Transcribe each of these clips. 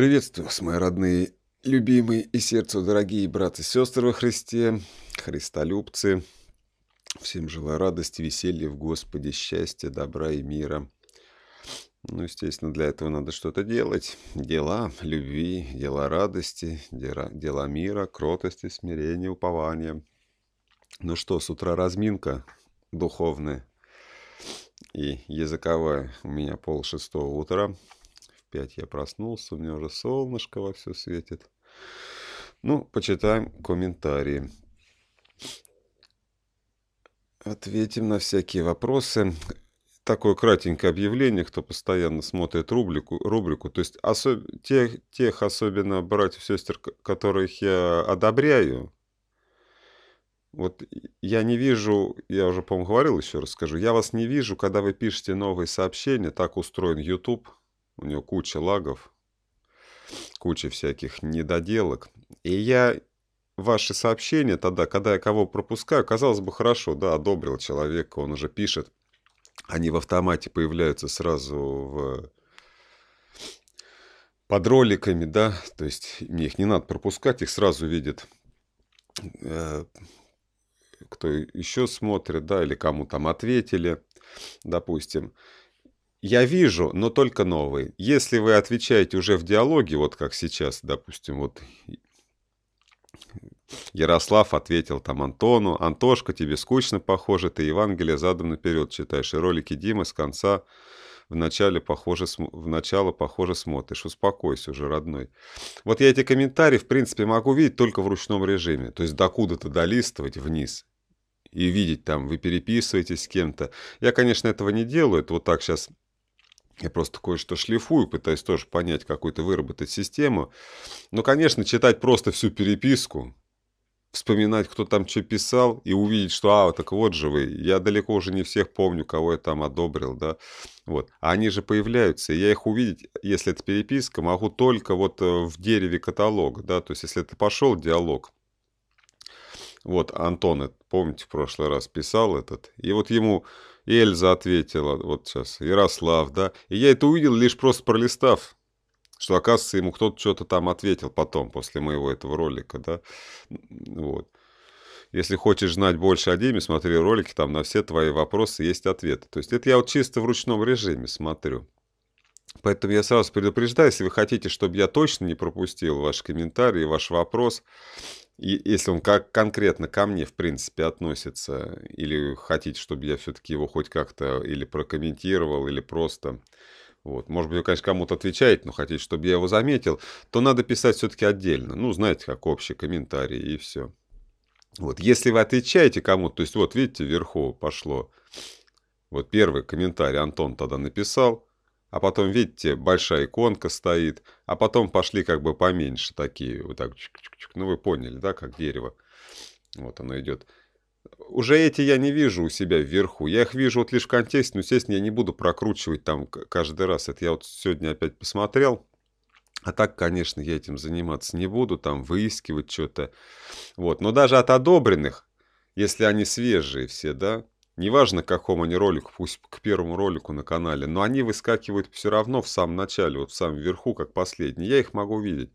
Приветствую вас, мои родные, любимые и сердцу дорогие братья и сестры во Христе, христолюбцы. Всем желаю радости, веселья в Господе, счастья, добра и мира. Ну, естественно, для этого надо что-то делать. Дела любви, дела радости, дела, дела мира, кротости, смирения, упования. Ну что, с утра разминка духовная и языковая у меня пол шестого утра пять я проснулся, у меня уже солнышко во все светит. Ну, почитаем комментарии. Ответим на всякие вопросы. Такое кратенькое объявление, кто постоянно смотрит рубрику, рубрику. то есть особ... тех, тех особенно братьев и сестер, которых я одобряю, вот я не вижу, я уже, по-моему, говорил, еще раз скажу, я вас не вижу, когда вы пишете новые сообщения, так устроен YouTube, у него куча лагов, куча всяких недоделок. И я ваши сообщения тогда, когда я кого пропускаю, казалось бы, хорошо, да, одобрил человека, он уже пишет. Они в автомате появляются сразу в... под роликами, да, то есть мне их не надо пропускать, их сразу видит э, кто еще смотрит, да, или кому там ответили, допустим. Я вижу, но только новые. Если вы отвечаете уже в диалоге, вот как сейчас, допустим, вот Ярослав ответил там Антону, «Антошка, тебе скучно, похоже, ты Евангелие задом наперед читаешь, и ролики Димы с конца в начале похоже, в начало похоже смотришь. Успокойся уже, родной. Вот я эти комментарии, в принципе, могу видеть только в ручном режиме. То есть докуда-то долистывать вниз и видеть там, вы переписываетесь с кем-то. Я, конечно, этого не делаю. Это вот так сейчас я просто кое-что шлифую, пытаюсь тоже понять, какую-то выработать систему. Но, конечно, читать просто всю переписку, вспоминать, кто там что писал, и увидеть, что, а, так вот же вы, я далеко уже не всех помню, кого я там одобрил, да, вот. А они же появляются, и я их увидеть, если это переписка, могу только вот э, в дереве каталога, да, то есть если это пошел диалог, вот, Антон, помните, в прошлый раз писал этот, и вот ему и Эльза ответила, вот сейчас, Ярослав, да? И я это увидел, лишь просто пролистав, что, оказывается, ему кто-то что-то там ответил потом, после моего этого ролика, да? Вот. Если хочешь знать больше о Диме, смотри ролики, там на все твои вопросы есть ответы. То есть это я вот чисто в ручном режиме смотрю. Поэтому я сразу предупреждаю, если вы хотите, чтобы я точно не пропустил ваш комментарий, ваш вопрос, если он как конкретно ко мне, в принципе, относится, или хотите, чтобы я все-таки его хоть как-то или прокомментировал, или просто... Вот. Может быть, вы, конечно, кому-то отвечаете, но хотите, чтобы я его заметил, то надо писать все-таки отдельно. Ну, знаете, как общий комментарий, и все. Вот. Если вы отвечаете кому-то, то есть вот, видите, вверху пошло. Вот первый комментарий Антон тогда написал а потом, видите, большая иконка стоит, а потом пошли как бы поменьше такие, вот так, чик -чик -чик. ну вы поняли, да, как дерево. Вот оно идет. Уже эти я не вижу у себя вверху, я их вижу вот лишь в контексте, но, естественно, я не буду прокручивать там каждый раз, это я вот сегодня опять посмотрел, а так, конечно, я этим заниматься не буду, там выискивать что-то. Вот. Но даже от одобренных, если они свежие все, да, Неважно, к какому они ролику, пусть к первому ролику на канале, но они выскакивают все равно в самом начале, вот в самом верху, как последний. Я их могу видеть.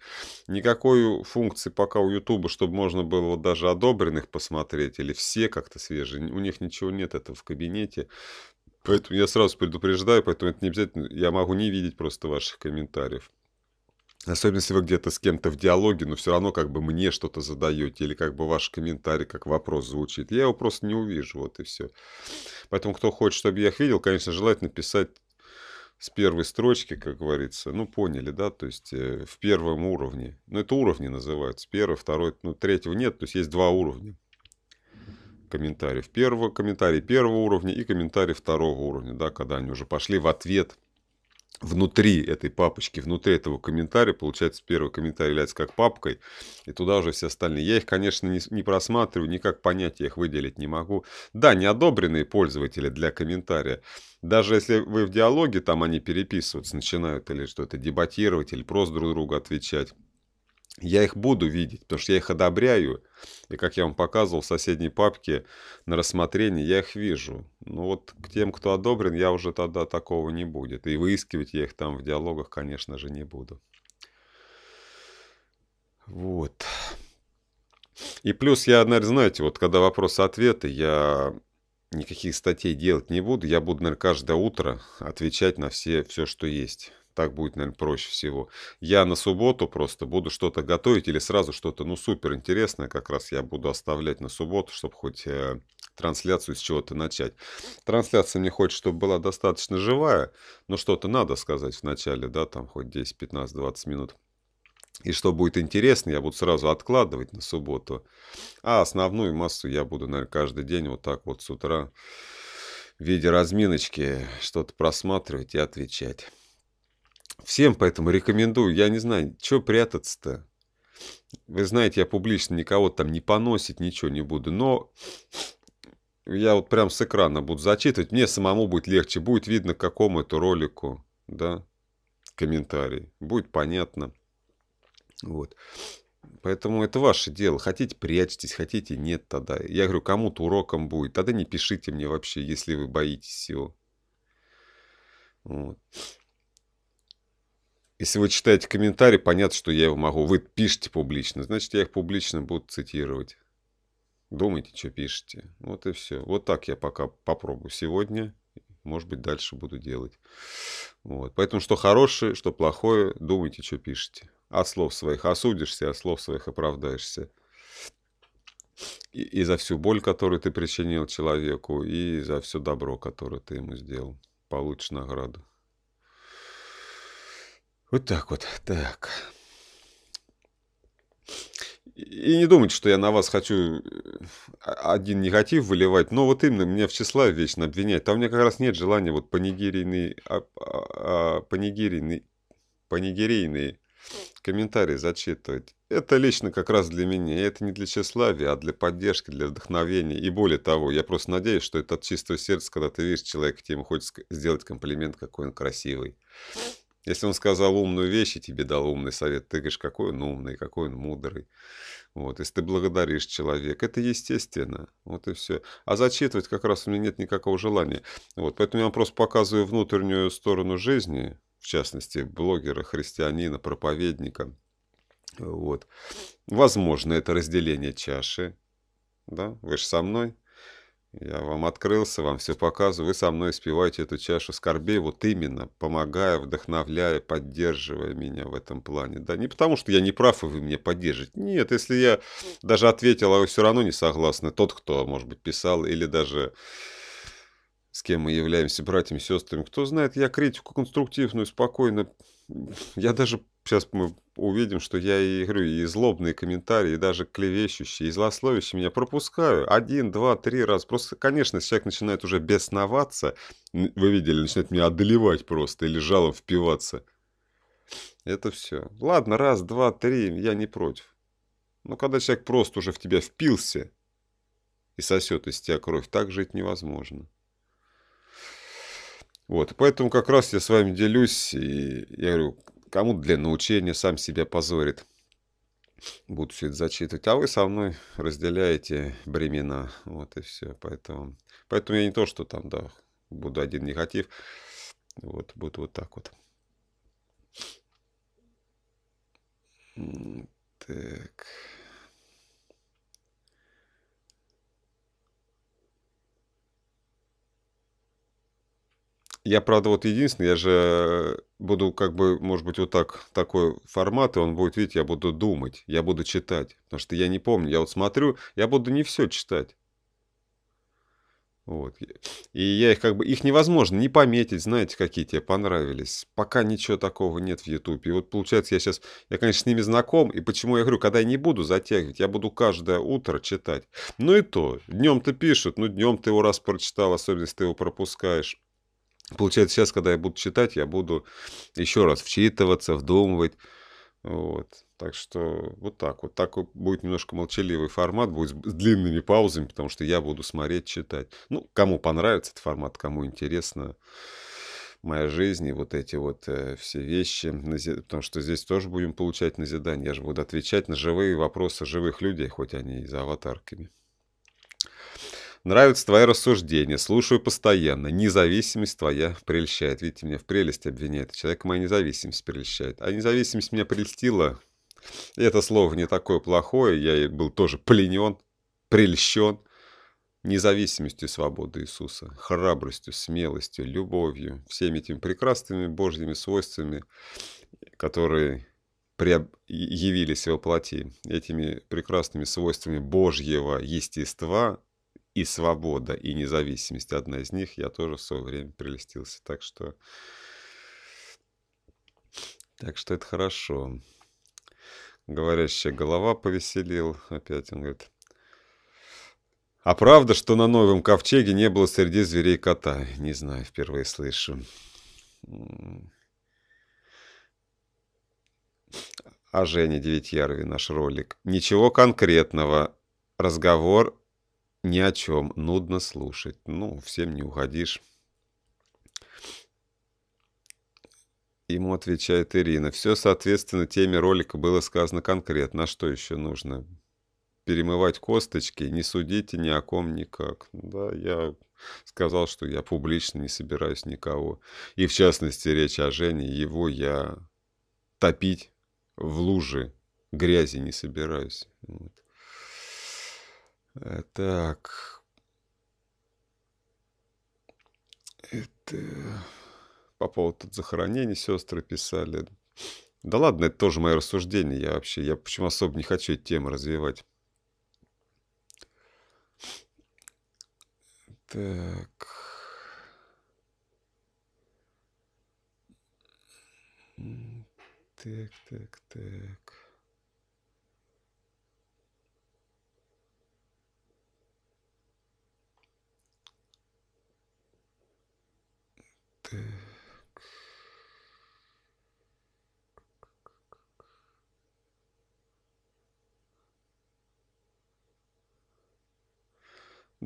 Никакой функции пока у Ютуба, чтобы можно было даже одобренных посмотреть или все как-то свежие, у них ничего нет этого в кабинете. Поэтому я сразу предупреждаю, поэтому это не обязательно, я могу не видеть просто ваших комментариев. Особенно, если вы где-то с кем-то в диалоге, но все равно как бы мне что-то задаете, или как бы ваш комментарий как вопрос звучит. Я его просто не увижу, вот и все. Поэтому, кто хочет, чтобы я их видел, конечно, желательно писать с первой строчки, как говорится. Ну, поняли, да? То есть, э, в первом уровне. Ну, это уровни называются. Первый, второй, ну, третьего нет. То есть, есть два уровня комментариев. Первого, комментарий первого уровня и комментарий второго уровня, да, когда они уже пошли в ответ – внутри этой папочки, внутри этого комментария, получается, первый комментарий является как папкой, и туда уже все остальные. Я их, конечно, не, не просматриваю, никак понятия их выделить не могу. Да, неодобренные пользователи для комментария. Даже если вы в диалоге, там они переписываются, начинают или что-то дебатировать, или просто друг другу отвечать я их буду видеть, потому что я их одобряю. И как я вам показывал в соседней папке на рассмотрении, я их вижу. Но ну вот к тем, кто одобрен, я уже тогда такого не будет. И выискивать я их там в диалогах, конечно же, не буду. Вот. И плюс я, наверное, знаете, вот когда вопросы-ответы, я никаких статей делать не буду. Я буду, наверное, каждое утро отвечать на все, все, что есть. Так будет, наверное, проще всего. Я на субботу просто буду что-то готовить или сразу что-то, ну, супер интересное как раз я буду оставлять на субботу, чтобы хоть э, трансляцию с чего-то начать. Трансляция мне хочется, чтобы была достаточно живая, но что-то надо сказать в начале, да, там хоть 10, 15, 20 минут. И что будет интересно, я буду сразу откладывать на субботу. А основную массу я буду, наверное, каждый день вот так вот с утра в виде разминочки что-то просматривать и отвечать. Всем поэтому рекомендую. Я не знаю, что прятаться-то. Вы знаете, я публично никого там не поносить, ничего не буду. Но я вот прям с экрана буду зачитывать. Мне самому будет легче. Будет видно, к какому это ролику, да, комментарий. Будет понятно. Вот. Поэтому это ваше дело. Хотите, прячьтесь, хотите, нет тогда. Я говорю, кому-то уроком будет. Тогда не пишите мне вообще, если вы боитесь всего. Вот. Если вы читаете комментарий, понятно, что я его могу. Вы пишете публично, значит, я их публично буду цитировать. Думайте, что пишете. Вот и все. Вот так я пока попробую сегодня. Может быть, дальше буду делать. Вот. Поэтому, что хорошее, что плохое, думайте, что пишете. От слов своих осудишься, от слов своих оправдаешься. И, и за всю боль, которую ты причинил человеку, и за все добро, которое ты ему сделал. Получишь награду. Вот так вот, так. И не думайте, что я на вас хочу э, один негатив выливать, но вот именно меня в числа вечно обвинять. Там у меня как раз нет желания вот панигерийные, а, а, а, панигерийные, панигерийные комментарии зачитывать. Это лично как раз для меня. это не для тщеславия, а для поддержки, для вдохновения. И более того, я просто надеюсь, что это от чистого сердца, когда ты видишь человека, тебе хочется сделать комплимент, какой он красивый. Если он сказал умную вещь и тебе дал умный совет, ты говоришь, какой он умный, какой он мудрый. Вот, если ты благодаришь человека, это естественно. Вот и все. А зачитывать как раз у меня нет никакого желания. Вот, поэтому я вам просто показываю внутреннюю сторону жизни, в частности, блогера, христианина, проповедника. Вот. Возможно, это разделение чаши. Да? Вы же со мной. Я вам открылся, вам все показываю, вы со мной спиваете эту чашу скорбей, вот именно, помогая, вдохновляя, поддерживая меня в этом плане. Да, не потому, что я не прав, и вы меня поддержите. Нет, если я даже ответил, а вы все равно не согласны, тот, кто, может быть, писал, или даже с кем мы являемся братьями, сестрами, кто знает, я критику конструктивную спокойно я даже сейчас мы увидим, что я и говорю, и злобные комментарии, и даже клевещущие, и злословящие меня пропускаю один, два, три раз. Просто, конечно, человек начинает уже бесноваться. Вы видели, начинает меня одолевать просто или жалом впиваться. Это все. Ладно, раз, два, три, я не против. Но когда человек просто уже в тебя впился и сосет из тебя кровь, так жить невозможно. Вот, поэтому как раз я с вами делюсь, и я говорю, кому длина учения сам себя позорит. Буду все это зачитывать. А вы со мной разделяете бремена. Вот и все. Поэтому, поэтому я не то, что там, да, буду один негатив. Вот, будет вот так вот. Так. Я, правда, вот единственное, я же буду как бы, может быть, вот так, такой формат, и он будет, видите, я буду думать, я буду читать, потому что я не помню, я вот смотрю, я буду не все читать. Вот. И я их как бы, их невозможно не пометить, знаете, какие тебе понравились. Пока ничего такого нет в Ютубе. И вот получается, я сейчас, я, конечно, с ними знаком, и почему я говорю, когда я не буду затягивать, я буду каждое утро читать. Ну и то, днем-то пишут, ну днем ты его раз прочитал, особенно если ты его пропускаешь. Получается, сейчас, когда я буду читать, я буду еще раз вчитываться, вдумывать. Вот. Так что вот так. Вот так будет немножко молчаливый формат, будет с длинными паузами, потому что я буду смотреть, читать. Ну, кому понравится этот формат, кому интересно моя жизнь и вот эти вот э, все вещи, потому что здесь тоже будем получать назидание. Я же буду отвечать на живые вопросы живых людей, хоть они и за аватарками. Нравятся твои рассуждения, слушаю постоянно. Независимость твоя прельщает. Видите, меня в прелести обвиняет. Человек моя независимость прельщает. А независимость меня прельстила. И это слово не такое плохое. Я был тоже пленен, прельщен независимостью свободы Иисуса, храбростью, смелостью, любовью, всеми этими прекрасными божьими свойствами, которые приоб... явились во плоти, этими прекрасными свойствами Божьего естества, и свобода, и независимость одна из них, я тоже в свое время прелестился. Так что, так что это хорошо. Говорящая голова повеселил. Опять он говорит. А правда, что на новом ковчеге не было среди зверей кота? Не знаю, впервые слышу. А Женя Девятьярви, наш ролик. Ничего конкретного. Разговор ни о чем, нудно слушать. Ну, всем не уходишь. Ему отвечает Ирина. Все, соответственно, теме ролика было сказано конкретно. А что еще нужно? Перемывать косточки? Не судите ни о ком никак. Да, я сказал, что я публично не собираюсь никого. И в частности, речь о Жене. Его я топить в луже грязи не собираюсь. Вот. Э, так. Это... По поводу захоронений сестры писали. Да ладно, это тоже мое рассуждение. Я вообще, я почему особо не хочу эту тему развивать. Так. Так, так, так.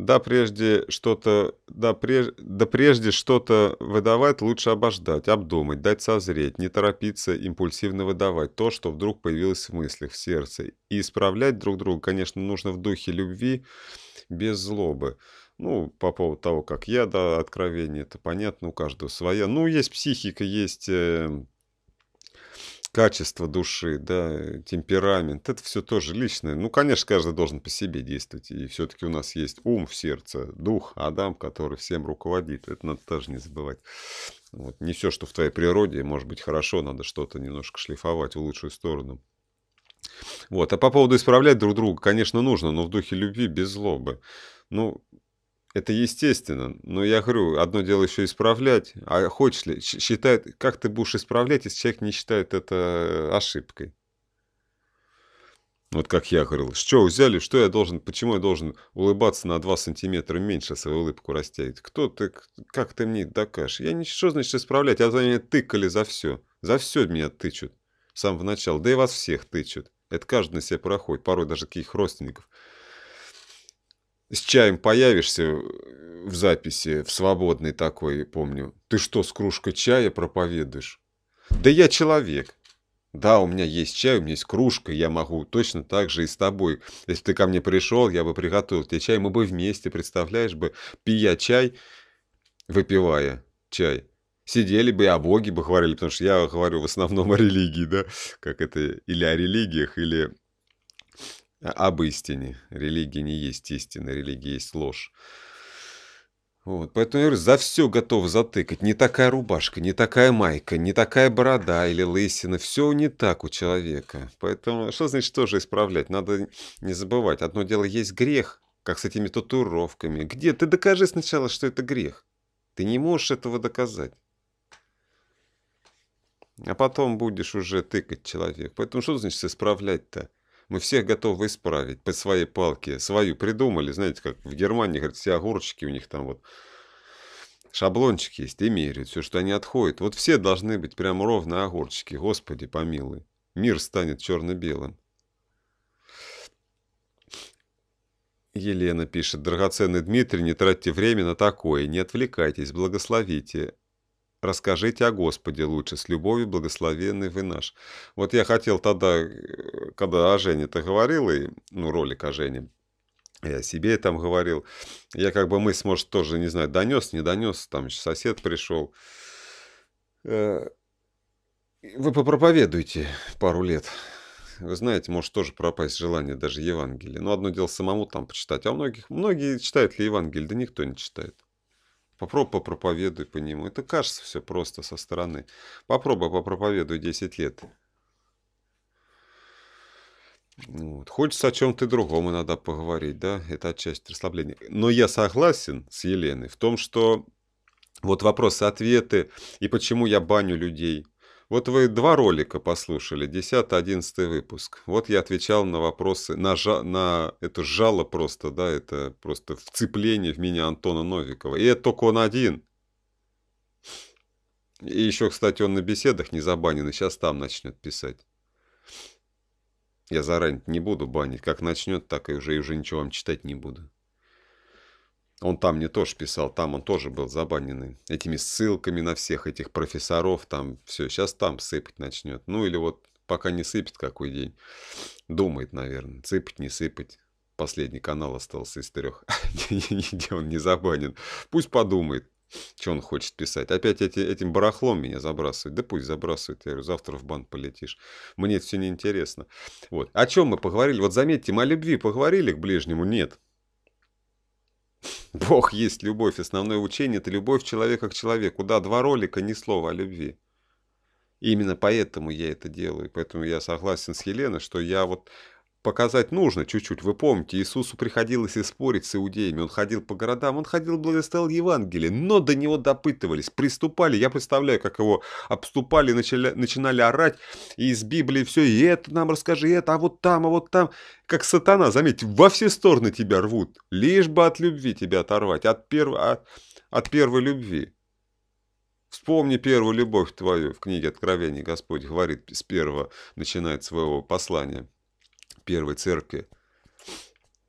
Да прежде что-то, да прежде, да прежде что-то выдавать, лучше обождать, обдумать, дать созреть, не торопиться импульсивно выдавать то, что вдруг появилось в мыслях, в сердце. И исправлять друг друга, конечно, нужно в духе любви, без злобы. Ну, по поводу того, как я, да, откровение, это понятно, у каждого своя. Ну, есть психика, есть э, качество души, да, э, темперамент. Это все тоже личное. Ну, конечно, каждый должен по себе действовать. И все-таки у нас есть ум в сердце, дух, Адам, который всем руководит. Это надо тоже не забывать. Вот. Не все, что в твоей природе, может быть хорошо, надо что-то немножко шлифовать в лучшую сторону. Вот. А по поводу исправлять друг друга, конечно, нужно, но в духе любви без злобы. Ну, это естественно, но я говорю, одно дело еще исправлять, а хочешь ли, считает, как ты будешь исправлять, если человек не считает это э, ошибкой? Вот как я говорил, что взяли, что я должен, почему я должен улыбаться на 2 сантиметра меньше, а свою улыбку растягивать? Кто ты, как ты мне докажешь? Я ничего, значит, исправлять, а за меня тыкали за все. За все меня тычут. С самого начала, да и вас всех тычут. Это каждый на себя проходит, порой даже каких родственников с чаем появишься э, в записи, в свободный такой, помню. Ты что, с кружкой чая проповедуешь? Да я человек. Да, у меня есть чай, у меня есть кружка, я могу точно так же и с тобой. Если ты ко мне пришел, я бы приготовил тебе чай, мы бы вместе, представляешь бы, пия чай, выпивая чай. Сидели бы и о Боге бы говорили, потому что я говорю в основном о религии, да, как это, или о религиях, или об истине. Религия не есть истина, религия есть ложь. Вот, поэтому я говорю, за все готов затыкать. Не такая рубашка, не такая майка, не такая борода или лысина. Все не так у человека. Поэтому что значит тоже исправлять? Надо не забывать. Одно дело есть грех, как с этими татуировками. Где? Ты докажи сначала, что это грех. Ты не можешь этого доказать. А потом будешь уже тыкать человек. Поэтому что значит исправлять-то? Мы всех готовы исправить по своей палке. Свою придумали, знаете, как в Германии, говорят, все огурчики у них там вот шаблончики есть, и меряют все, что они отходят. Вот все должны быть прям ровно огурчики, господи помилуй. Мир станет черно-белым. Елена пишет, драгоценный Дмитрий, не тратьте время на такое, не отвлекайтесь, благословите расскажите о Господе лучше, с любовью благословенный вы наш. Вот я хотел тогда, э, когда о Жене-то говорил, и, ну, ролик о Жене, и о себе там говорил, я как бы мы может, тоже, не знаю, донес, не донес, там еще сосед пришел. Э, вы попроповедуйте пару лет. Вы знаете, может тоже пропасть желание даже Евангелия. Но ну, одно дело самому там почитать, а многих, многие читают ли Евангелие? Да никто не читает. Попробуй попроповедуй по нему. Это кажется все просто со стороны. Попробуй попроповедуй 10 лет. Ну вот. Хочется о чем-то другом иногда поговорить, да, это отчасти расслабления. Но я согласен с Еленой в том, что вот вопросы-ответы и почему я баню людей – вот вы два ролика послушали, 10-11 выпуск. Вот я отвечал на вопросы, на, жа, на это жало просто, да, это просто вцепление в меня Антона Новикова. И это только он один. И еще, кстати, он на беседах не забанен, и сейчас там начнет писать. Я заранее не буду банить. Как начнет, так и уже, и уже ничего вам читать не буду. Он там мне тоже писал, там он тоже был забаненный. Этими ссылками на всех этих профессоров, там все, сейчас там сыпать начнет. Ну или вот пока не сыпет какой день. Думает, наверное, сыпать, не сыпать. Последний канал остался из трех, где он не забанен. Пусть подумает, что он хочет писать. Опять эти, этим барахлом меня забрасывает. Да пусть забрасывает. Я говорю, завтра в банк полетишь. Мне это все неинтересно. Вот. О чем мы поговорили? Вот заметьте, мы о любви поговорили к ближнему? Нет. Бог есть любовь. Основное учение – это любовь человека к человеку. Да, два ролика, ни слова о любви. И именно поэтому я это делаю. Поэтому я согласен с Еленой, что я вот показать нужно чуть-чуть. Вы помните, Иисусу приходилось и спорить с иудеями. Он ходил по городам, он ходил, благословил Евангелие, но до него допытывались, приступали. Я представляю, как его обступали, начали, начинали орать и из Библии все, и это нам расскажи, и это, а вот там, а вот там. Как сатана, заметь, во все стороны тебя рвут, лишь бы от любви тебя оторвать, от, перв... от, от первой любви. Вспомни первую любовь твою в книге Откровений Господь говорит с первого, начинает своего послания первой церкви.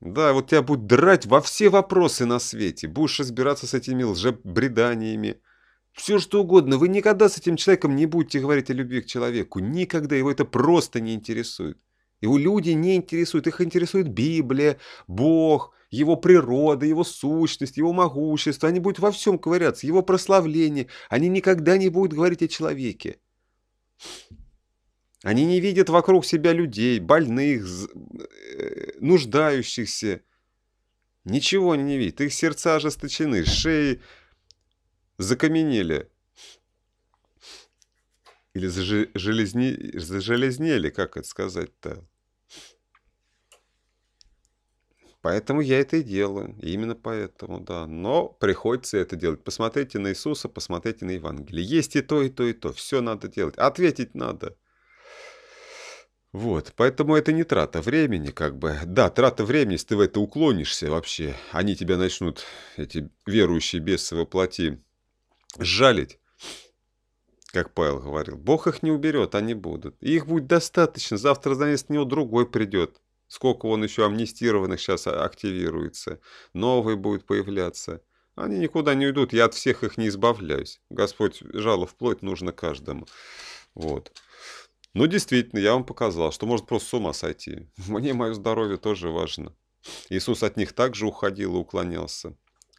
Да, вот тебя будут драть во все вопросы на свете. Будешь разбираться с этими лжебреданиями. Все что угодно. Вы никогда с этим человеком не будете говорить о любви к человеку. Никогда его это просто не интересует. Его люди не интересуют. Их интересует Библия, Бог, его природа, его сущность, его могущество. Они будут во всем ковыряться. Его прославление. Они никогда не будут говорить о человеке. Они не видят вокруг себя людей, больных, э, нуждающихся. Ничего они не видят. Их сердца ожесточены, шеи закаменели. Или зажелезни... зажелезнели, как это сказать-то? Поэтому я это и делаю. Именно поэтому, да. Но приходится это делать. Посмотрите на Иисуса, посмотрите на Евангелие. Есть и то, и то, и то. Все надо делать. Ответить надо. Вот, поэтому это не трата времени, как бы. Да, трата времени, если ты в это уклонишься вообще, они тебя начнут, эти верующие бесы воплоти, жалить, как Павел говорил. Бог их не уберет, они будут. И их будет достаточно, завтра заместо него другой придет. Сколько он еще амнистированных сейчас а, активируется, Новый будет появляться. Они никуда не уйдут, я от всех их не избавляюсь. Господь, жало в плоть нужно каждому. Вот. Ну, действительно, я вам показал, что может просто с ума сойти. Мне мое здоровье тоже важно. Иисус от них также уходил и уклонялся.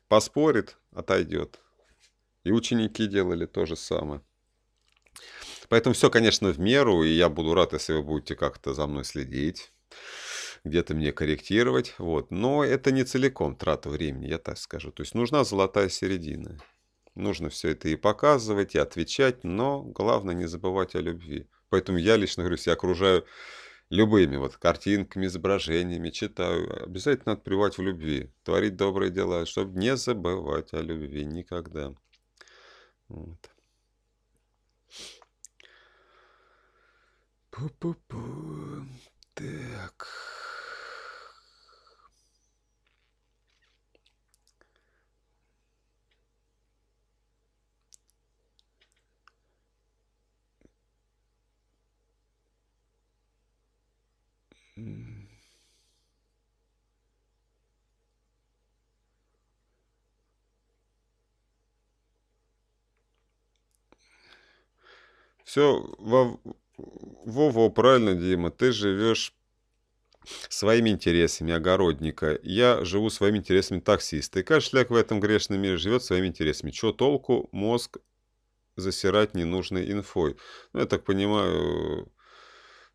Поспорит, отойдет. И ученики делали то же самое. Поэтому все, конечно, в меру, и я буду рад, если вы будете как-то за мной следить, где-то мне корректировать. Вот. Но это не целиком трата времени, я так скажу. То есть нужна золотая середина нужно все это и показывать, и отвечать, но главное не забывать о любви. Поэтому я лично, говорю, я окружаю любыми вот картинками, изображениями, читаю. Обязательно надо в любви, творить добрые дела, чтобы не забывать о любви никогда. Вот. Пу-пу-пу. Так. Все, Вова, правильно, Дима, ты живешь своими интересами огородника. Я живу своими интересами таксиста. И каждый кошляк в этом грешном мире живет своими интересами. Чего толку мозг засирать ненужной инфой? Ну, я так понимаю,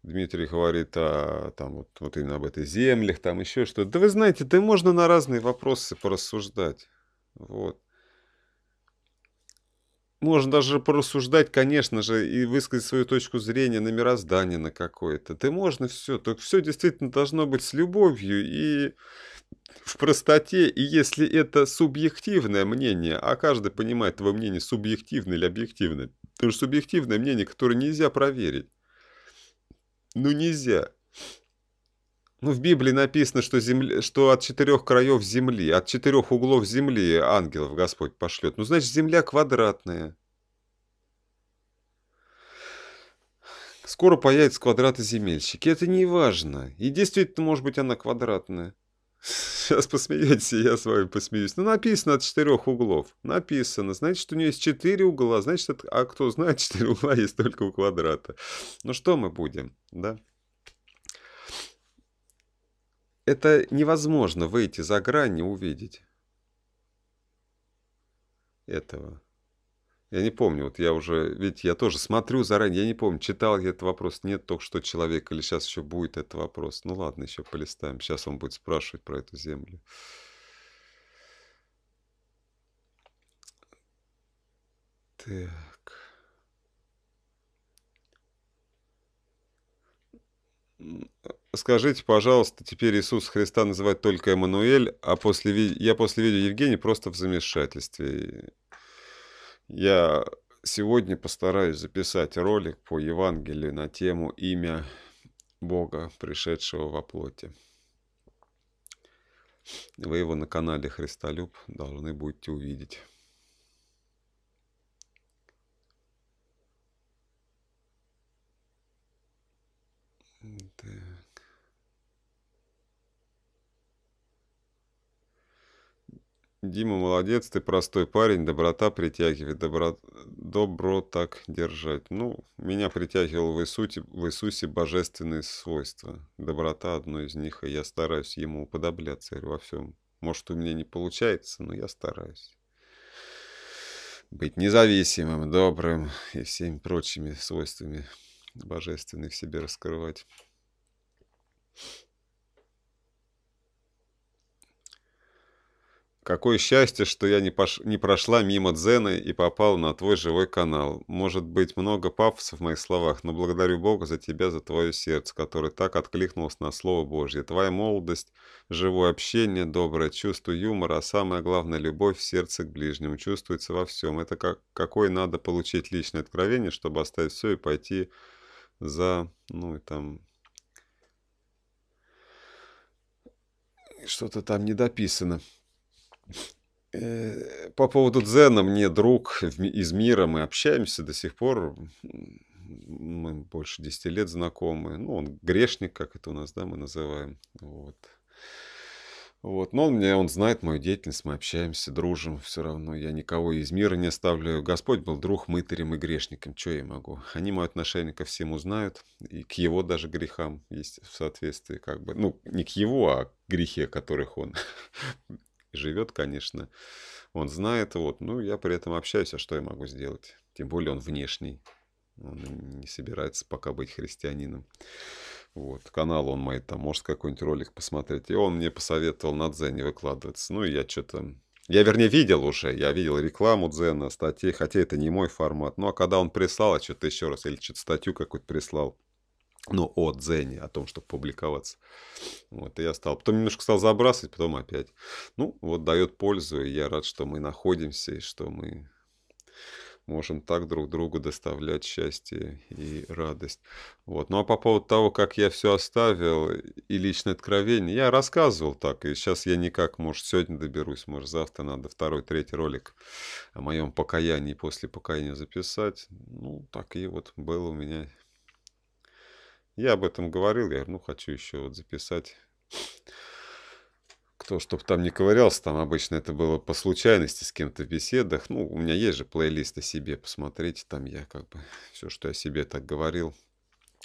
Дмитрий говорит, о а, там вот, вот именно об этой землях, там еще что-то. Да вы знаете, да можно на разные вопросы порассуждать. Вот. Можно даже порассуждать, конечно же, и высказать свою точку зрения на мироздание на какое-то. Да можно все. Только все действительно должно быть с любовью и в простоте. И если это субъективное мнение, а каждый понимает твое мнение субъективное или объективное, то же субъективное мнение, которое нельзя проверить. Ну нельзя. Ну, в Библии написано, что, земля, что от четырех краев земли, от четырех углов земли ангелов Господь пошлет. Ну, значит, земля квадратная. Скоро появятся квадраты земельщики. Это не важно. И действительно, может быть, она квадратная. Сейчас посмеетесь, я с вами посмеюсь. Ну, написано от четырех углов. Написано. Значит, у нее есть четыре угла. Значит, это, а кто знает, четыре угла есть только у квадрата. Ну, что мы будем, да? Это невозможно выйти за грань и увидеть этого. Я не помню, вот я уже, ведь я тоже смотрю заранее, я не помню, читал я этот вопрос, нет только что человек, или сейчас еще будет этот вопрос. Ну ладно, еще полистаем, сейчас он будет спрашивать про эту землю. Так. Скажите, пожалуйста, теперь Иисус Христа называют только Эммануэль, а после, я после видео Евгения просто в замешательстве. Я сегодня постараюсь записать ролик по Евангелию на тему «Имя Бога, пришедшего во плоти». Вы его на канале «Христолюб» должны будете увидеть. Дима молодец, ты простой парень, доброта притягивает, добро, добро так держать. Ну, меня притягивал в Иисусе, в Иисусе божественные свойства. Доброта одно из них, и я стараюсь ему уподобляться во всем. Может, у меня не получается, но я стараюсь. Быть независимым, добрым и всеми прочими свойствами божественные в себе раскрывать. Какое счастье, что я не, пош... не прошла мимо Дзена и попала на твой живой канал. Может быть, много пафоса в моих словах, но благодарю Бога за тебя, за твое сердце, которое так откликнулось на Слово Божье. Твоя молодость, живое общение, доброе чувство юмора, а самое главное, любовь в сердце к ближнему чувствуется во всем. Это как... какое надо получить личное откровение, чтобы оставить все и пойти за, ну, и там, что-то там не дописано. Э, по поводу дзена, мне друг из мира, мы общаемся до сих пор, мы больше 10 лет знакомы. Ну, он грешник, как это у нас, да, мы называем. Вот. Вот. Но он мне он знает мою деятельность, мы общаемся, дружим. Все равно я никого из мира не оставляю. Господь был друг мытарем и грешником. Что я могу? Они мое отношение ко всем узнают. И к его даже грехам есть в соответствии как бы. Ну, не к его, а к грехе, которых он живет, конечно, он знает, вот, ну, я при этом общаюсь, а что я могу сделать? Тем более он внешний, он не собирается пока быть христианином. Вот, канал он мой, там, может какой-нибудь ролик посмотреть. И он мне посоветовал на Дзене выкладываться. Ну, я что-то... Я, вернее, видел уже, я видел рекламу Дзена, статьи, хотя это не мой формат. Ну, а когда он прислал, а что-то еще раз, или что-то статью какую-то прислал, ну, о Дзене, о том, чтобы публиковаться. Вот, и я стал. Потом немножко стал забрасывать, потом опять. Ну, вот дает пользу, и я рад, что мы находимся, и что мы можем так друг другу доставлять счастье и радость. Вот. Ну а по поводу того, как я все оставил и личное откровение, я рассказывал так, и сейчас я никак, может, сегодня доберусь, может, завтра надо второй, третий ролик о моем покаянии после покаяния записать. Ну, так и вот было у меня я об этом говорил, я говорю, ну, хочу еще вот записать. Кто, чтобы там не ковырялся, там обычно это было по случайности с кем-то в беседах. Ну, у меня есть же плейлист о себе, посмотрите, там я как бы все, что я себе так говорил.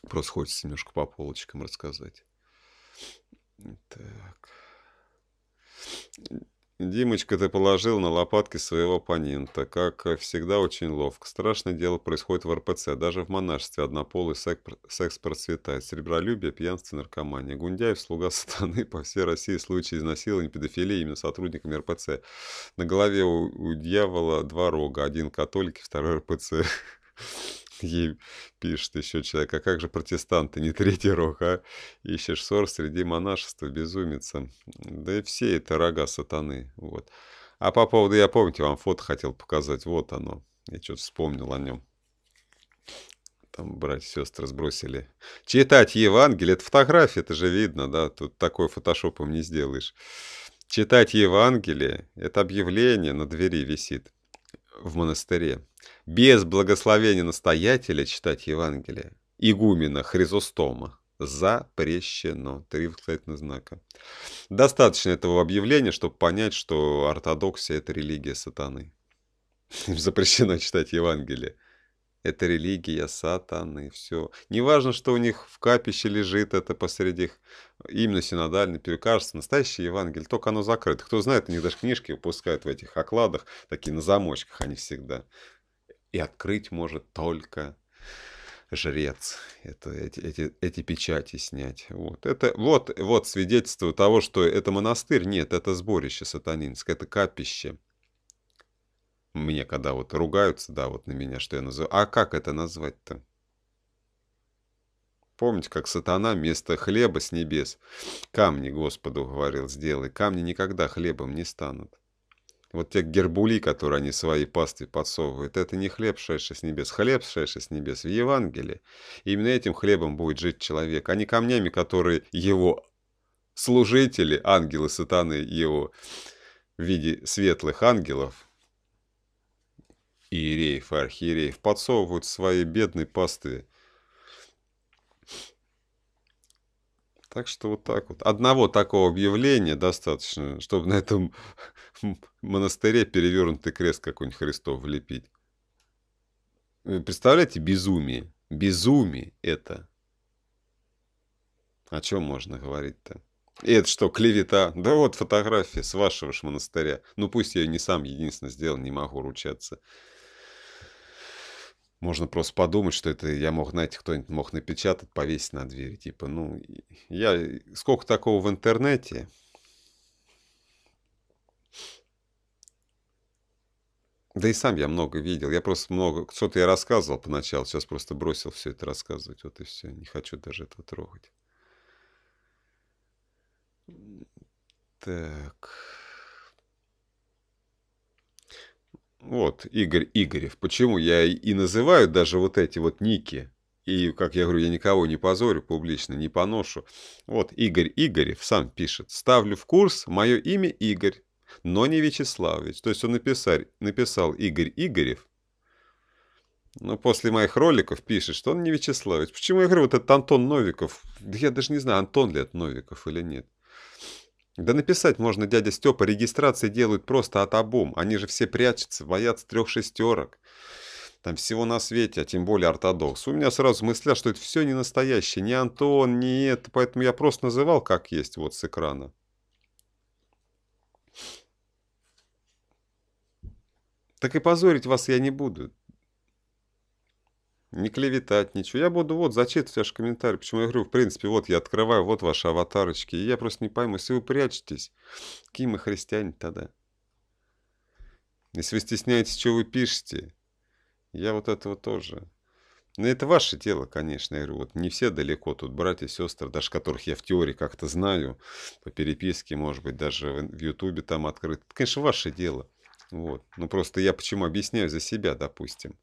Просто хочется немножко по полочкам рассказать. Так. Димочка ты положил на лопатки своего оппонента, как всегда очень ловко. Страшное дело происходит в РПЦ, даже в монашестве однополый секс процветает. Серебролюбие, пьянство, наркомания. Гундяев, слуга сатаны, по всей России случаи изнасилования, педофилии именно сотрудниками РПЦ. На голове у, у дьявола два рога, один католики, второй РПЦ ей пишет еще человек, а как же протестанты, не третий рог, а? Ищешь ссор среди монашества, безумица. Да и все это рога сатаны, вот. А по поводу, я помните, вам фото хотел показать, вот оно. Я что-то вспомнил о нем. Там братья и сестры сбросили. Читать Евангелие, это фотография, это же видно, да, тут такой фотошопом не сделаешь. Читать Евангелие, это объявление на двери висит в монастыре без благословения настоятеля читать Евангелие, игумена Хризостома, запрещено. Три восклицательных знака. Достаточно этого объявления, чтобы понять, что ортодоксия – это религия сатаны. запрещено читать Евангелие. Это религия сатаны, все. Неважно, что у них в капище лежит это посреди их, именно синодальный перекажется, настоящий Евангелие, только оно закрыто. Кто знает, они даже книжки выпускают в этих окладах, такие на замочках они всегда и открыть может только жрец. Это, эти, эти, эти печати снять. Вот. Это, вот, вот свидетельство того, что это монастырь. Нет, это сборище сатанинское, это капище. Мне когда вот ругаются, да, вот на меня, что я называю. А как это назвать-то? Помните, как сатана вместо хлеба с небес камни Господу говорил, сделай. Камни никогда хлебом не станут. Вот те гербули, которые они своей пастой подсовывают, это не хлеб, шедший с небес. Хлеб, шедший с небес в Евангелии. И именно этим хлебом будет жить человек, а не камнями, которые его служители, ангелы сатаны его в виде светлых ангелов, иереев и архиереев, подсовывают свои бедные пасты. Так что вот так вот. Одного такого объявления достаточно, чтобы на этом монастыре перевернутый крест какой-нибудь Христов влепить. Представляете, безумие. Безумие это. О чем можно говорить-то? И это что, клевета? Да вот фотография с вашего ж монастыря. Ну пусть я ее не сам единственно сделал, не могу ручаться. Можно просто подумать, что это я мог, знаете, кто-нибудь мог напечатать, повесить на двери. Типа, ну, я сколько такого в интернете, Да и сам я много видел. Я просто много... Что-то я рассказывал поначалу, сейчас просто бросил все это рассказывать. Вот и все. Не хочу даже этого трогать. Так. Вот, Игорь Игорев. Почему я и называю даже вот эти вот ники, и, как я говорю, я никого не позорю публично, не поношу. Вот Игорь Игорев сам пишет. Ставлю в курс, мое имя Игорь но не Вячеславович. То есть он написал, написал Игорь Игорев, но ну, после моих роликов пишет, что он не Вячеславович. Почему я говорю, вот этот Антон Новиков? Да я даже не знаю, Антон ли это Новиков или нет. Да написать можно, дядя Степа, регистрации делают просто от обум. Они же все прячутся, боятся трех шестерок. Там всего на свете, а тем более ортодокс. У меня сразу мысля, что это все не настоящее, не Антон, не это. Поэтому я просто называл как есть вот с экрана. Так и позорить вас я не буду. Не клеветать, ничего. Я буду вот зачитывать ваш комментарий. Почему я говорю, в принципе, вот я открываю, вот ваши аватарочки. И я просто не пойму, если вы прячетесь, какие мы христиане тогда? Если вы стесняетесь, что вы пишете, я вот этого тоже. Но ну, это ваше дело, конечно. Я говорю, вот не все далеко тут братья сестры, даже которых я в теории как-то знаю, по переписке, может быть, даже в Ютубе там открыт. Это, конечно, ваше дело. Вот. Ну просто я почему объясняю за себя, допустим.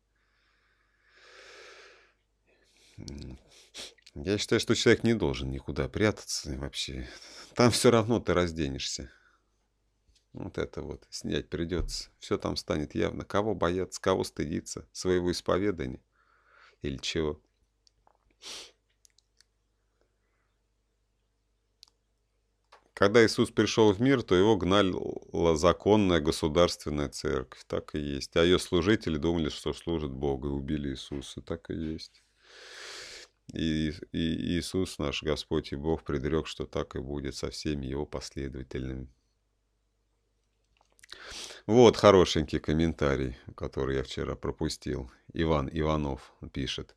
Я считаю, что человек не должен никуда прятаться вообще. Там все равно ты разденешься. Вот это вот снять придется. Все там станет явно. Кого бояться, кого стыдиться, своего исповедания или чего. Когда Иисус пришел в мир, то его гнала законная государственная церковь. Так и есть. А ее служители думали, что служат Богу, и убили Иисуса. Так и есть. И, и Иисус, наш Господь и Бог, предрек, что так и будет со всеми его последователями. Вот хорошенький комментарий, который я вчера пропустил. Иван Иванов пишет.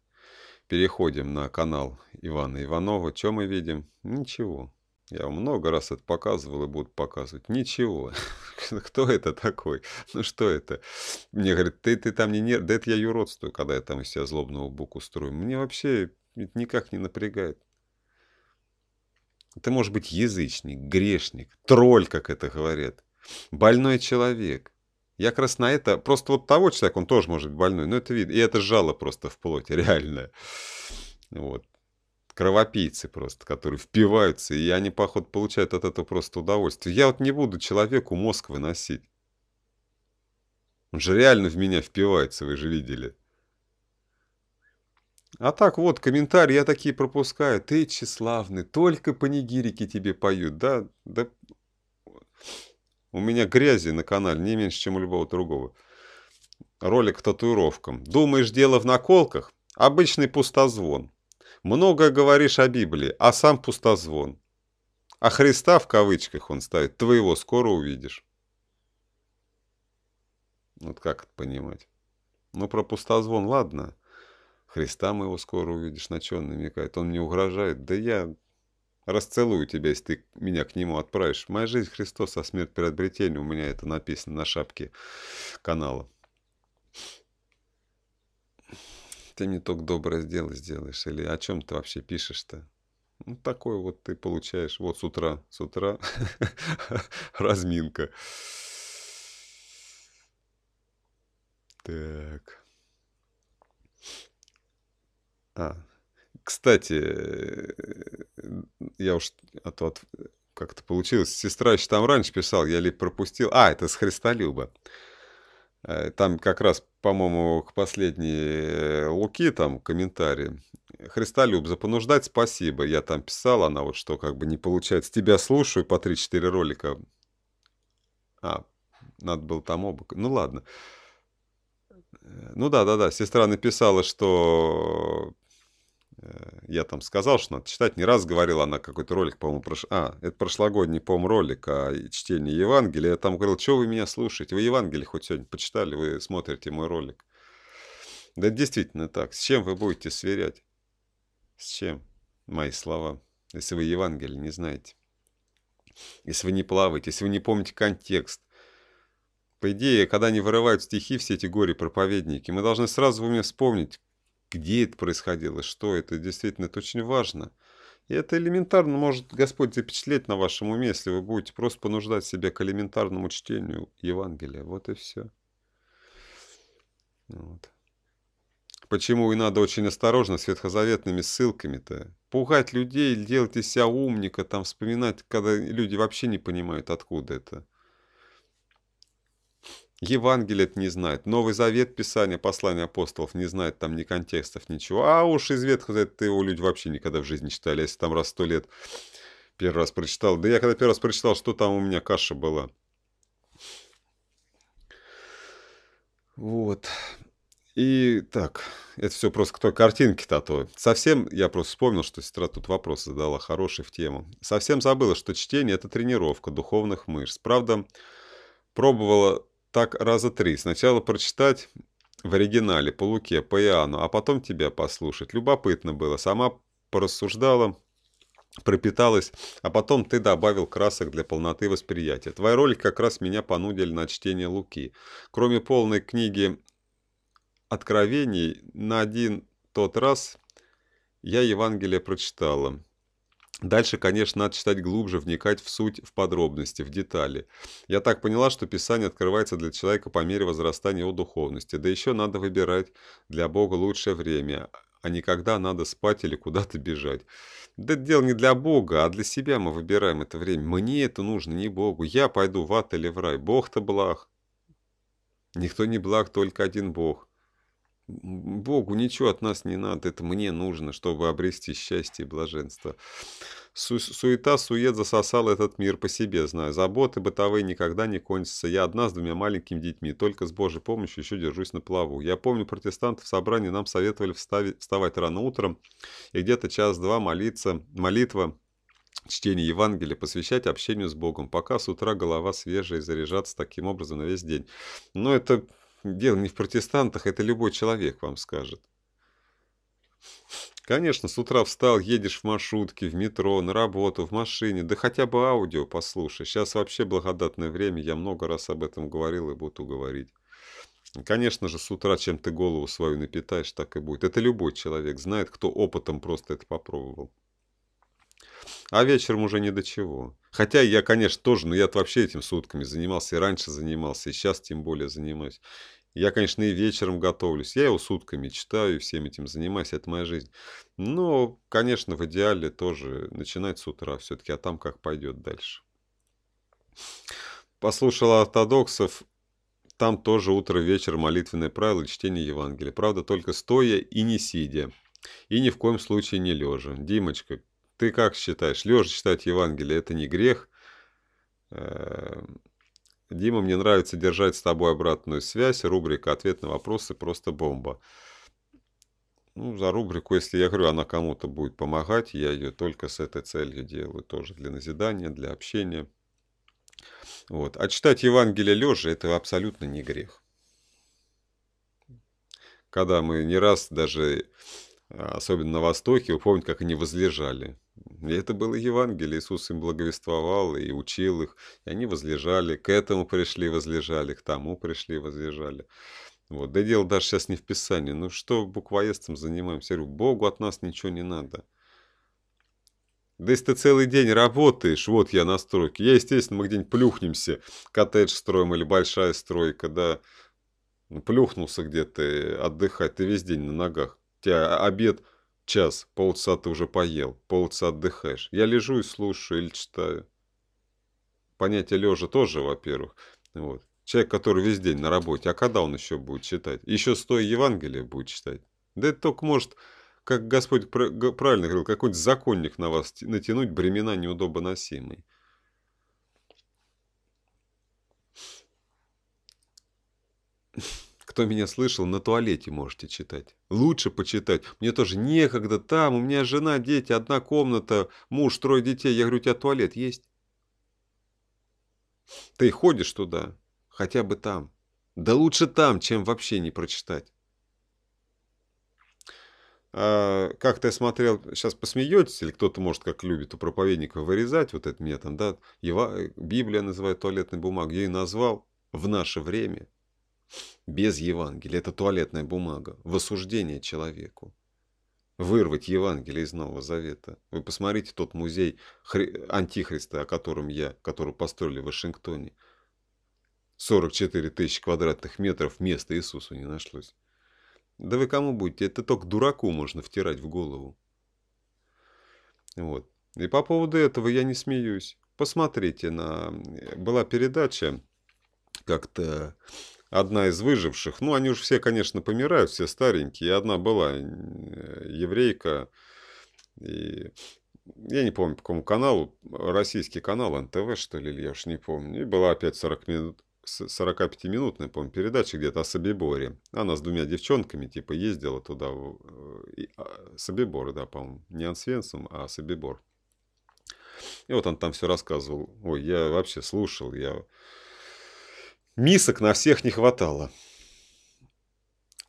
Переходим на канал Ивана Иванова. Что мы видим? Ничего. Я много раз это показывал и будут показывать. Ничего. Кто это такой? Ну что это? Мне говорят, ты, ты там не нерв... Да это я юродствую, когда я там из себя злобного буку строю. Мне вообще это никак не напрягает. Ты может быть язычник, грешник, тролль, как это говорят, больной человек. Я как раз на это... Просто вот того человека, он тоже может быть больной, но это видно. И это жало просто в плоти, реально. Вот кровопийцы просто, которые впиваются, и они, поход получают от этого просто удовольствие. Я вот не буду человеку мозг выносить. Он же реально в меня впивается, вы же видели. А так вот, комментарии я такие пропускаю. Ты тщеславный, только панигирики тебе поют. Да, да... У меня грязи на канале не меньше, чем у любого другого. Ролик к татуировкам. Думаешь, дело в наколках? Обычный пустозвон. Много говоришь о Библии, а сам пустозвон. А Христа в кавычках он ставит, твоего скоро увидишь. Вот как это понимать? Ну, про пустозвон, ладно. Христа моего скоро увидишь, на что он намекает? Он мне угрожает. Да я расцелую тебя, если ты меня к нему отправишь. Моя жизнь Христос, а смерть приобретения. У меня это написано на шапке канала. Ты мне только доброе дело сделаешь, или о чем ты вообще пишешь-то? Ну, такое вот ты получаешь. Вот с утра, с утра разминка. Так. А, кстати, я уж а то от, как-то получилось. Сестра еще там раньше писал, я ли пропустил. А, это с Христолюба. Э, там как раз, по-моему, к последней э, Луки там комментарии. Христолюб, за понуждать спасибо. Я там писал, она вот что как бы не получается. Тебя слушаю по 3-4 ролика. А, надо было там оба. Ну ладно. Э, ну да, да, да. Сестра написала, что Э, я там сказал, что надо читать. Не раз говорила она какой-то ролик, по-моему, прош... а, это прошлогодний, по-моему, ролик о чтении Евангелия. Я там говорил, что вы меня слушаете? Вы Евангелие хоть сегодня почитали, вы смотрите мой ролик. Да действительно так. С чем вы будете сверять? С чем? Мои слова. Если вы Евангелие не знаете. Если вы не плаваете, если вы не помните контекст. По идее, когда они вырывают стихи, все эти горе-проповедники, мы должны сразу у меня вспомнить, где это происходило, что это. Действительно, это очень важно. И это элементарно может Господь запечатлеть на вашем уме, если вы будете просто понуждать себя к элементарному чтению Евангелия. Вот и все. Ну вот. Почему и надо очень осторожно с ветхозаветными ссылками-то? Пугать людей, делать из себя умника, там вспоминать, когда люди вообще не понимают, откуда это. Евангелие не знает, Новый Завет, Писание, Послание апостолов не знает там ни контекстов, ничего. А уж из Ветхого Завета его люди вообще никогда в жизни не читали, если там раз сто лет первый раз прочитал. Да я когда первый раз прочитал, что там у меня каша была. Вот. И так, это все просто к той картинке-то, а то совсем, я просто вспомнил, что сестра тут вопрос задала, хороший в тему. Совсем забыла, что чтение – это тренировка духовных мышц. Правда, пробовала так раза три. Сначала прочитать в оригинале, по Луке, по Иоанну, а потом тебя послушать. Любопытно было. Сама порассуждала, пропиталась, а потом ты добавил красок для полноты восприятия. Твой ролик как раз меня понудили на чтение Луки. Кроме полной книги «Откровений», на один тот раз я Евангелие прочитала. Дальше, конечно, надо читать глубже, вникать в суть, в подробности, в детали. Я так поняла, что Писание открывается для человека по мере возрастания его духовности. Да еще надо выбирать для Бога лучшее время, а не когда надо спать или куда-то бежать. Да это дело не для Бога, а для себя мы выбираем это время. Мне это нужно, не Богу. Я пойду в ад или в рай. Бог-то благ. Никто не благ, только один Бог. Богу ничего от нас не надо, это мне нужно, чтобы обрести счастье и блаженство. Су суета, сует засосал этот мир по себе, знаю. Заботы бытовые никогда не кончатся. Я одна с двумя маленькими детьми, только с Божьей помощью еще держусь на плаву. Я помню, протестанты в собрании нам советовали вставать рано утром и где-то час-два молиться, молитва, чтение Евангелия, посвящать общению с Богом, пока с утра голова свежая и заряжаться таким образом на весь день. Но это Дело не в протестантах, это любой человек вам скажет. Конечно, с утра встал, едешь в маршрутке, в метро, на работу, в машине, да хотя бы аудио послушай. Сейчас вообще благодатное время, я много раз об этом говорил и буду говорить. Конечно же, с утра чем ты голову свою напитаешь, так и будет. Это любой человек знает, кто опытом просто это попробовал. А вечером уже ни до чего. Хотя я, конечно, тоже, но я -то вообще этим сутками занимался, и раньше занимался, и сейчас тем более занимаюсь. Я, конечно, и вечером готовлюсь. Я его сутками читаю и всем этим занимаюсь. Это моя жизнь. Но, конечно, в идеале тоже начинать с утра все-таки, а там как пойдет дальше. Послушала ортодоксов. Там тоже утро-вечер молитвенное правило чтения Евангелия. Правда, только стоя и не сидя. И ни в коем случае не лежа. Димочка, ты как считаешь? Лежа читать Евангелие – это не грех? Эм, Дима, мне нравится держать с тобой обратную связь. Рубрика «Ответ на вопросы» просто бомба. Ну, за рубрику, если я говорю, она кому-то будет помогать, я ее только с этой целью делаю, тоже для назидания, для общения. Вот. А читать Евангелие лежа – это абсолютно не грех. Когда мы не раз даже, а, особенно на Востоке, вы помните, как они возлежали – и это было Евангелие. Иисус им благовествовал и учил их. И они возлежали, к этому пришли, возлежали, к тому пришли, возлежали. Вот. Да дело даже сейчас не в Писании. Ну что буквоестом занимаемся? Я говорю, Богу от нас ничего не надо. Да если ты целый день работаешь, вот я на стройке. Я, естественно, мы где-нибудь плюхнемся, коттедж строим или большая стройка, да. Ну, плюхнулся где-то отдыхать, ты весь день на ногах. У тебя обед Час, полчаса ты уже поел, полчаса отдыхаешь. Я лежу и слушаю или читаю. Понятие лежа тоже, во-первых. Вот. Человек, который весь день на работе, а когда он еще будет читать? Еще стоя Евангелие будет читать. Да это только может, как Господь правильно говорил, какой-нибудь законник на вас натянуть бремена неудобоносимые. Yeah. Кто меня слышал, на туалете можете читать. Лучше почитать. Мне тоже некогда там, у меня жена, дети, одна комната, муж, трое детей. Я говорю, у тебя туалет есть? Ты ходишь туда, хотя бы там. Да лучше там, чем вообще не прочитать. А, как-то я смотрел, сейчас посмеетесь, или кто-то может, как любит у проповедника, вырезать вот это меня там, да, Ева, э, Библия называет туалетной бумагой, я ее назвал в наше время – без Евангелия это туалетная бумага, в осуждение человеку. Вырвать Евангелие из Нового Завета. Вы посмотрите тот музей Хри... Антихриста, о котором я, который построили в Вашингтоне. 44 тысячи квадратных метров места Иисусу не нашлось. Да вы кому будете? Это только дураку можно втирать в голову. Вот. И по поводу этого я не смеюсь. Посмотрите на... Была передача как-то одна из выживших, ну они уж все, конечно, помирают, все старенькие, и одна была э, еврейка, и я не помню по какому каналу, российский канал, НТВ что ли, я уж не помню, и была опять 40 минут, 45-минутная, помню, передача где-то о Собиборе. Она с двумя девчонками, типа, ездила туда. Э, и, а, Собибор, да, по-моему. Не Ансвенцем, а Собибор. И вот он там все рассказывал. Ой, я вообще слушал, я Мисок на всех не хватало.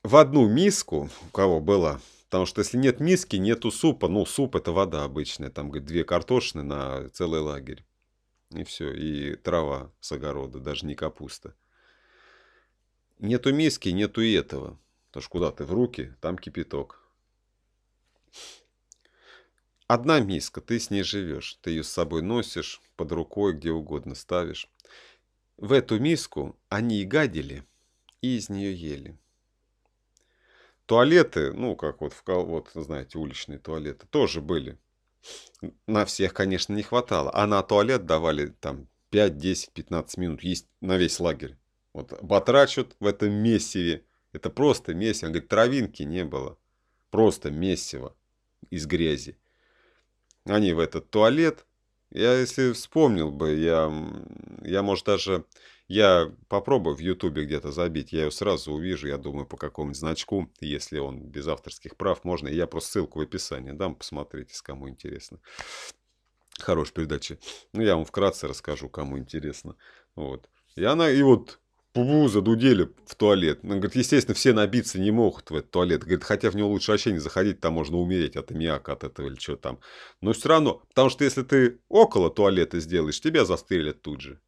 В одну миску, у кого была, потому что если нет миски, нету супа. Ну, суп это вода обычная, там две картошины на целый лагерь. И все, и трава с огорода, даже не капуста. Нету миски, нету и этого. Потому что куда ты в руки, там кипяток. Одна миска, ты с ней живешь, ты ее с собой носишь, под рукой, где угодно ставишь. В эту миску они и гадили, и из нее ели. Туалеты, ну, как вот, в, вот знаете, уличные туалеты, тоже были. На всех, конечно, не хватало. А на туалет давали там 5, 10, 15 минут есть на весь лагерь. Вот батрачат в этом месиве. Это просто месиво. Он говорит, травинки не было. Просто месиво из грязи. Они в этот туалет, я, если вспомнил бы, я, я, может, даже... Я попробую в Ютубе где-то забить, я ее сразу увижу, я думаю, по какому-нибудь значку, если он без авторских прав, можно. Я просто ссылку в описании дам, посмотрите, кому интересно. Хорошая передача. Ну, я вам вкратце расскажу, кому интересно. Вот. И она, и вот Пу-пу задудели в туалет. Он говорит, естественно, все набиться не могут в этот туалет. Говорит, хотя в него лучше вообще не заходить, там можно умереть от аммиака, от этого или что там. Но все равно, потому что если ты около туалета сделаешь, тебя застрелят тут же.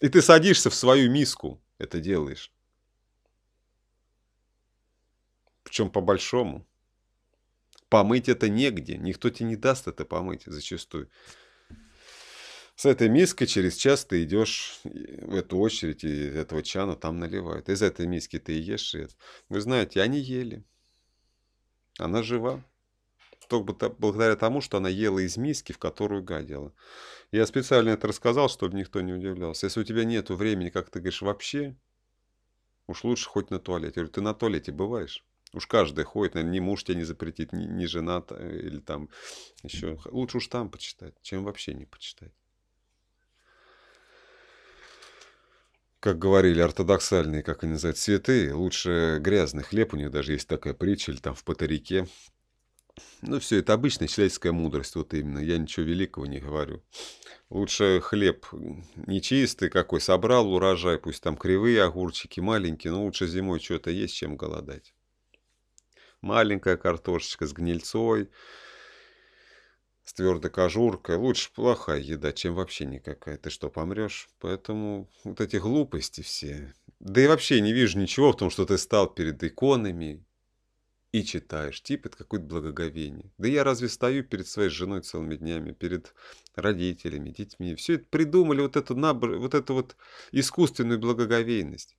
И ты садишься в свою миску, это делаешь. Причем по-большому. Помыть это негде, никто тебе не даст это помыть зачастую с этой миской через час ты идешь в эту очередь, и этого чана там наливают. Из этой миски ты ешь. И Вы знаете, они ели. Она жива. Только благодаря тому, что она ела из миски, в которую гадила. Я специально это рассказал, чтобы никто не удивлялся. Если у тебя нет времени, как ты говоришь, вообще, уж лучше хоть на туалете. Я говорю, ты на туалете бываешь? Уж каждый ходит, наверное, ни муж тебе не запретит, ни, ни жена или там еще. Лучше уж там почитать, чем вообще не почитать. Как говорили ортодоксальные, как они называют, святые, лучше грязный хлеб, у них даже есть такая притча, или там в Патарике. Ну, все это обычная человеческая мудрость, вот именно, я ничего великого не говорю. Лучше хлеб нечистый какой, собрал урожай, пусть там кривые огурчики, маленькие, но лучше зимой что-то есть, чем голодать. Маленькая картошечка с гнильцой, с твердой кожуркой. Лучше плохая еда, чем вообще никакая. Ты что, помрешь? Поэтому вот эти глупости все. Да и вообще не вижу ничего в том, что ты стал перед иконами и читаешь. Типа это какое-то благоговение. Да я разве стою перед своей женой целыми днями, перед родителями, детьми. Все это придумали, вот эту, набор, вот эту вот искусственную благоговейность.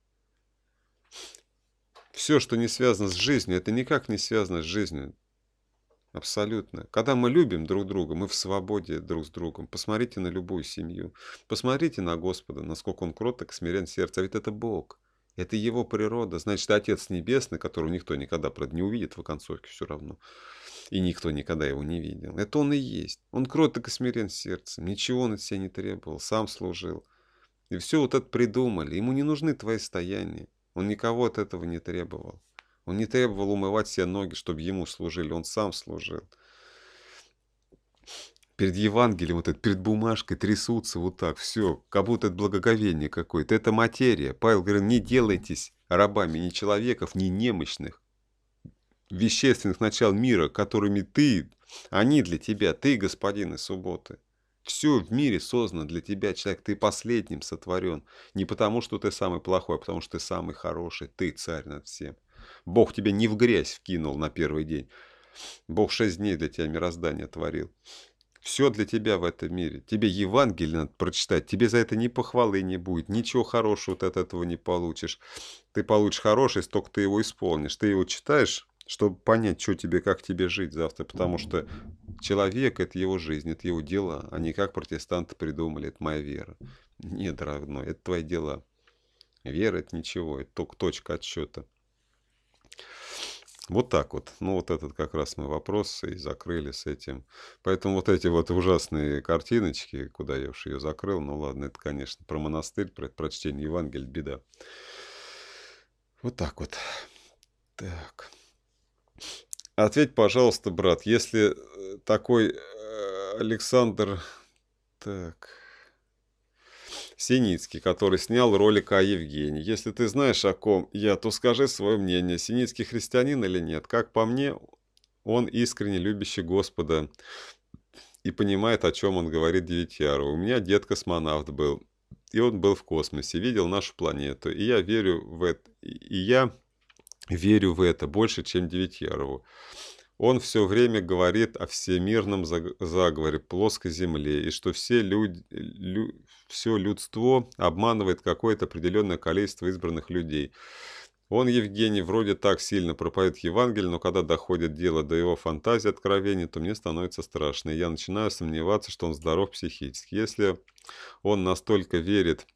Все, что не связано с жизнью, это никак не связано с жизнью. Абсолютно. Когда мы любим друг друга, мы в свободе друг с другом. Посмотрите на любую семью. Посмотрите на Господа, насколько Он кроток, смирен сердце. А ведь это Бог. Это Его природа. Значит, Отец Небесный, которого никто никогда, правда, не увидит в оконцовке все равно. И никто никогда его не видел. Это Он и есть. Он кроток и смирен сердцем. Ничего Он от себя не требовал. Сам служил. И все вот это придумали. Ему не нужны твои стояния. Он никого от этого не требовал. Он не требовал умывать себе ноги, чтобы ему служили, он сам служил. Перед Евангелием, вот это, перед бумажкой трясутся вот так, все, как будто это благоговение какое-то. Это материя. Павел говорил, не делайтесь рабами ни человеков, ни немощных, вещественных начал мира, которыми ты, они для тебя, ты господин и субботы. Все в мире создано для тебя, человек. Ты последним сотворен. Не потому, что ты самый плохой, а потому, что ты самый хороший. Ты царь над всем. Бог тебя не в грязь вкинул на первый день. Бог шесть дней для тебя мироздание творил. Все для тебя в этом мире. Тебе Евангелие надо прочитать. Тебе за это ни похвалы не будет. Ничего хорошего ты от этого не получишь. Ты получишь хорошее, столько ты его исполнишь. Ты его читаешь, чтобы понять, что тебе, как тебе жить завтра. Потому что человек – это его жизнь, это его дела. А не как протестанты придумали, это моя вера. Нет, родной, это твои дела. Вера – это ничего, это только точка отсчета. Вот так вот. Ну, вот этот как раз мы вопрос и закрыли с этим. Поэтому вот эти вот ужасные картиночки, куда я уж ее закрыл, ну ладно, это, конечно, про монастырь, про прочтение Евангелия, беда. Вот так вот. Так. Ответь, пожалуйста, брат, если э, такой э, Александр... Так... Синицкий, который снял ролик о Евгении. Если ты знаешь, о ком я, то скажи свое мнение, Синицкий христианин или нет. Как по мне, он искренне любящий Господа и понимает, о чем он говорит Девятьяру. У меня дед-космонавт был, и он был в космосе, видел нашу планету, и я верю в это, и я верю в это больше, чем Девятьярову. Он все время говорит о всемирном заговоре плоской земле и что все, люди, лю, все людство обманывает какое-то определенное количество избранных людей. Он, Евгений, вроде так сильно проповедует Евангелие, но когда доходит дело до его фантазии откровения, то мне становится страшно, и я начинаю сомневаться, что он здоров психически. Если он настолько верит